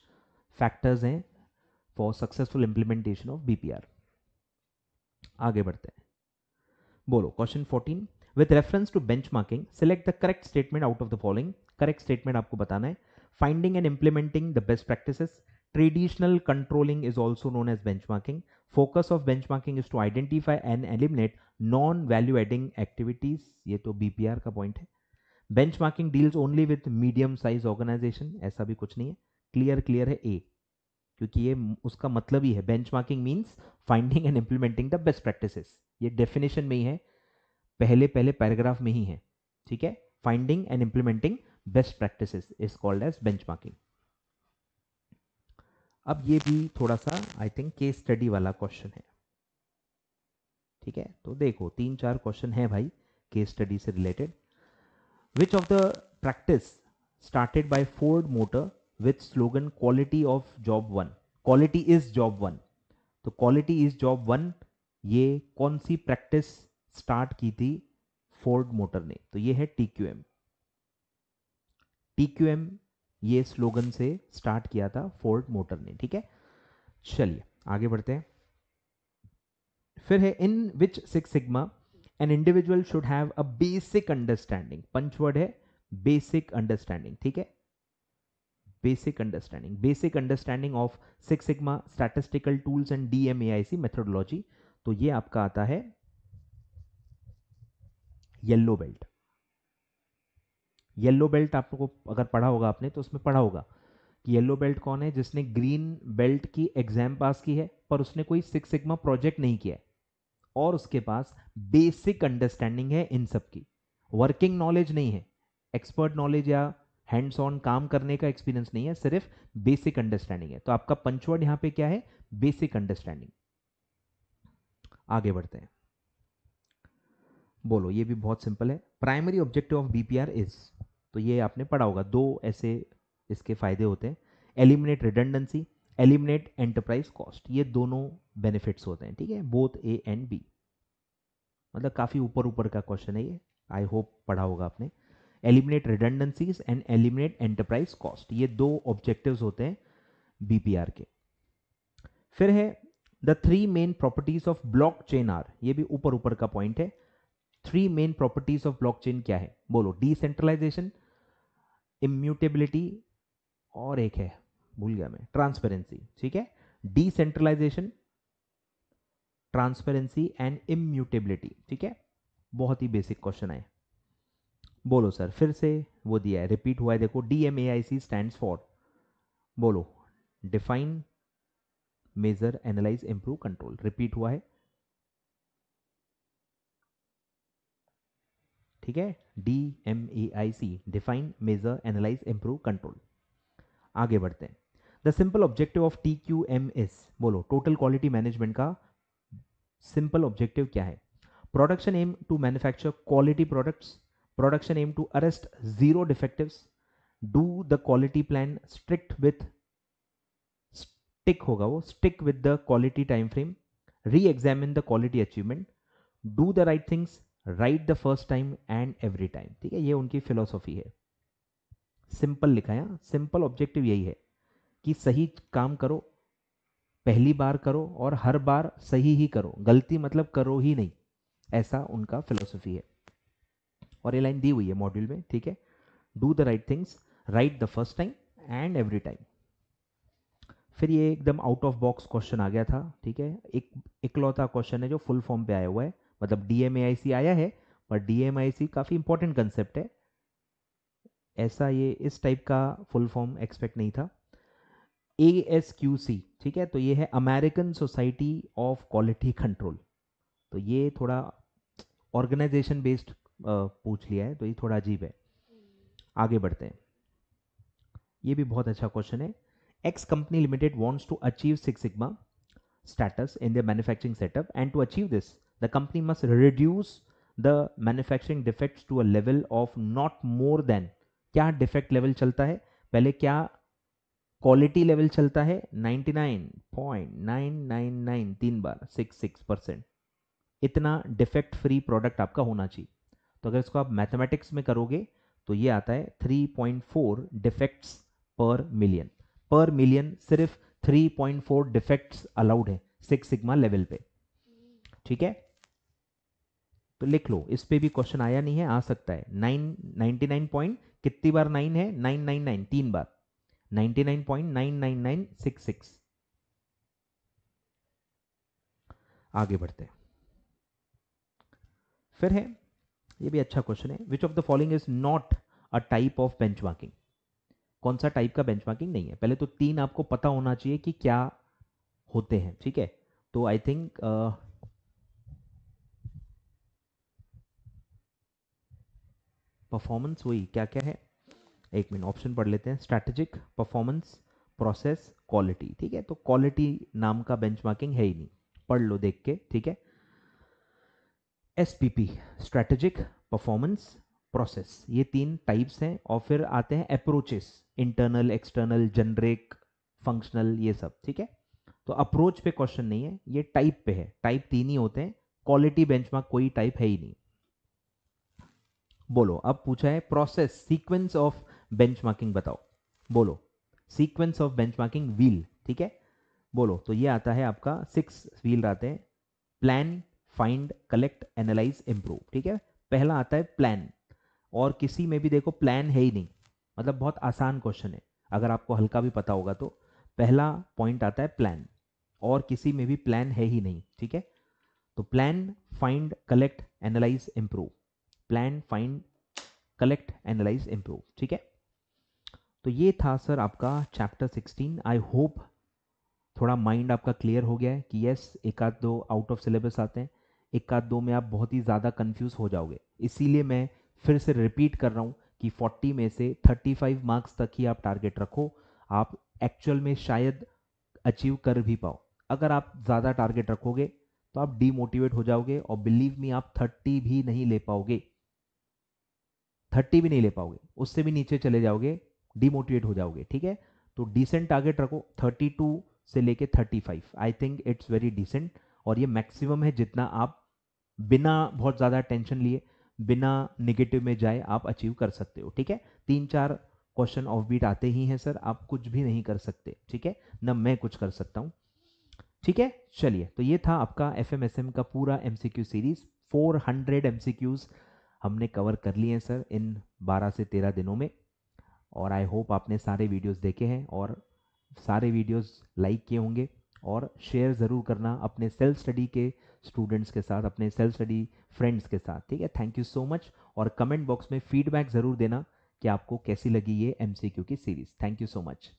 फैक्टर्स हैं for successful implementation of BPR आगे बढ़ते हैं बोलो question 14 with reference to benchmarking select the correct statement out of the following correct statement आपको बताना है finding and implementing the best practices Traditional controlling is also known as benchmarking. Focus of benchmarking is to identify and eliminate non value adding activities. ये तो BPR का point है benchmarking deals only with medium size organization ऐसा भी कुछ नहीं है clear clear है A क्योंकि ये उसका मतलब ही है benchmarking means finding and implementing the best practices ये definition में ही है पहले पहले पैराग्राफ में ही है ठीक है finding and implementing best practices is called as benchmarking अब ये भी थोड़ा सा आई थिंक केस स्टडी वाला क्वेश्चन है ठीक है तो देखो तीन चार क्वेश्चन है भाई केस स्टडी से related which of the practice started by Ford motor with slogan quality of job one quality is job one तो क्वालिटी इज जॉब वन ये कौन सी प्रैक्टिस स्टार्ट की थी फोर्ड मोटर ने तो ये है T Q M T Q M ये स्लोगन से स्टार्ट किया था फोर्ड मोटर ने ठीक है चलिए आगे बढ़ते हैं फिर है in which six sigma an individual should have a basic understanding पंचवर्ड है बेसिक अंडरस्टैंडिंग ठीक है basic understanding basic understanding of six sigma statistical tools and DMAIC methodology तो ये आपका आता है येलो बेल्ट येलो बेल्ट आपको अगर पढ़ा होगा आपने तो उसमें पढ़ा होगा कि येलो बेल्ट कौन है जिसने ग्रीन बेल्ट की एग्जाम पास की है पर उसने कोई सिक्स सिग्मा प्रोजेक्ट नहीं किया और उसके पास बेसिक अंडरस्टैंडिंग है इन सब की वर्किंग नॉलेज नहीं है एक्सपर्ट नॉलेज या हैंड्स ऑन काम करने का एक्सपीरियंस नहीं है सिर्फ बेसिक अंडरस्टैंडिंग है तो आपका पंचवर्ड यहां पे क्या है बेसिक अंडरस्टैंडिंग आगे बढ़ते हैं बोलो ये भी बहुत सिंपल है primary objective of B P is तो ये आपने पढ़ा होगा दो ऐसे इसके फायदे होते हैं eliminate redundancy eliminate enterprise cost ये दोनों बेनिफिट्स होते हैं ठीक है बोथ ए एंड बी मतलब काफ़ी ऊपर ऊपर का क्वेश्चन है ये आई होप पढ़ा होगा आपने eliminate redundancies and eliminate enterprise cost ये दो ऑब्जेक्टिव्स होते हैं बीपीआर के फिर है the three main properties of blockchain are ये भी ऊपर ऊपर का पॉइंट है three main properties of blockchain क्या है बोलो डिसेंट्रलाइजेशन इम्यूटेबिलिटी और एक है भूल गया मैं ट्रांसपेरेंसी ठीक है डिसेंट्रलाइजेशन ट्रांसपेरेंसी एंड इम्यूटेबिलिटी ठीक है बहुत ही बेसिक क्वेश्चन है बोलो सर फिर से वो दिया है रिपीट हुआ है देखो D M A I C stand for बोलो define measure analyse improve control repeat हुआ है ठीक है D M A I C define measure analyse improve control आगे बढ़ते हैं the simple objective of T Q M S बोलो total quality management का सिंपल ऑब्जेक्टिव क्या है production aim to manufacture quality products production aim to arrest zero defective do the quality plan strict with stick होगा वो stick with the quality time frame reexamine the quality achievement do the right things right the first time and every time ठीक है ये उनकी philosophy है simple लिखा है simple हाँ। ऑब्जेक्टिव यही है कि सही काम करो पहली बार करो और हर बार सही ही करो गलती मतलब करो ही नहीं ऐसा उनका फिलोसफी है और ये लाइन दी हुई है मॉड्यूल में ठीक है do the right things right the first time and every time फिर ये एकदम आउट ऑफ बॉक्स क्वेश्चन आ गया था ठीक है एक इकलौता क्वेश्चन है जो फुल फॉर्म पे आया हुआ है मतलब डी आया है पर डी काफ़ी इंपॉर्टेंट कंसेप्ट है ऐसा ये इस टाइप का फुल फॉर्म एक्सपेक्ट नहीं था ए एस क्यू सी ठीक है तो ये है American society of quality control तो ये थोड़ा ऑर्गेनाइजेशन बेस्ड पूछ लिया है तो ये थोड़ा अजीब है आगे बढ़ते हैं ये भी बहुत अच्छा क्वेश्चन है X company limited wants to achieve six sigma status in the manufacturing setup and to achieve this the company must reduce the manufacturing defects to a level of not more than क्या defect level चलता है पहले क्या quality level चलता है 99.999 तीन बार 66 percent इतना defect free product आपका होना चाहिए तो अगर इसको आप मैथमेटिक्स में करोगे तो ये आता है 3.4 डिफेक्ट्स पर मिलियन पर मिलियन सिर्फ 3.4 डिफेक्ट्स अलाउड है सिक्स सिग्मा लेवल पे ठीक है तो लिख लो इस पर भी क्वेश्चन आया नहीं है आ सकता है नाइन नाइनटी नाइन पॉइंट कितनी बार नाइन है नाइन नाइन नाइन तीन बार ninety nine point nine nine nine six six आगे बढ़ते हैं फिर है ये भी अच्छा क्वेश्चन है which of the following is not a type of benchmarking कौन सा टाइप का बेंचमार्किंग नहीं है पहले तो तीन आपको पता होना चाहिए कि क्या होते हैं ठीक है तो आई थिंक परफॉर्मेंस वही क्या क्या है एक मिनट ऑप्शन पढ़ लेते हैं स्ट्रैटेजिक परफॉर्मेंस प्रोसेस क्वालिटी ठीक है तो क्वालिटी नाम का बेंचमार्किंग है ही नहीं पढ़ लो देख के ठीक है S P P strategic performance process ये तीन टाइप्स हैं और फिर आते हैं approaches internal external generic functional ये सब ठीक है तो अप्रोच पे क्वेश्चन नहीं है ये टाइप पे है टाइप तीन ही होते हैं क्वालिटी बेंचमार्क कोई टाइप है ही नहीं बोलो अब पूछा है प्रोसेस सीक्वेंस ऑफ बेंचमार्किंग बताओ बोलो सीक्वेंस ऑफ बेंचमार्किंग व्हील ठीक है बोलो तो ये आता है आपका सिक्स व्हील आते हैं plan find collect analyse improve ठीक है पहला आता है प्लान और किसी में भी देखो प्लान है ही नहीं मतलब बहुत आसान क्वेश्चन है अगर आपको हल्का भी पता होगा तो पहला पॉइंट आता है प्लान और किसी में भी प्लान है ही नहीं ठीक है तो plan find collect analyse improve plan find collect analyse improve ठीक है तो ये था सर आपका चैप्टर 16 आई होप थोड़ा माइंड आपका क्लियर हो गया है कि यस एक आध दो आउट ऑफ सिलेबस आते हैं एक आध दो में आप बहुत ही ज़्यादा कन्फ्यूज हो जाओगे इसीलिए मैं फिर से रिपीट कर रहा हूँ कि 40 में से 35 मार्क्स तक ही आप टारगेट रखो आप एक्चुअल में शायद अचीव कर भी पाओ अगर आप ज़्यादा टारगेट रखोगे तो आप डीमोटिवेट हो जाओगे और बिलीव मी आप 30 भी नहीं ले पाओगे थर्टी भी नहीं ले पाओगे उससे भी नीचे चले जाओगे डिमोटिवेट हो जाओगे ठीक है तो डिसेंट टारगेट रखो थर्टी टू से लेके thirty five I think it's very decent और ये मैक्सिमम है जितना आप बिना बहुत ज़्यादा टेंशन लिए बिना निगेटिव में जाए आप अचीव कर सकते हो ठीक है तीन चार क्वेश्चन ऑफ बीट आते ही हैं सर आप कुछ भी नहीं कर सकते ठीक है न मैं कुछ कर सकता हूँ ठीक है चलिए तो ये था आपका एफ का पूरा एम सीरीज फोर हंड्रेड हमने कवर कर लिए हैं सर इन 12 से 13 दिनों में और आई होप आपने सारे वीडियोस देखे हैं और सारे वीडियोस लाइक किए होंगे और शेयर ज़रूर करना अपने सेल्फ स्टडी के स्टूडेंट्स के साथ अपने सेल्फ स्टडी फ्रेंड्स के साथ ठीक है थैंक यू सो मच और कमेंट बॉक्स में फीडबैक ज़रूर देना कि आपको कैसी लगी ये एम की series thank you so much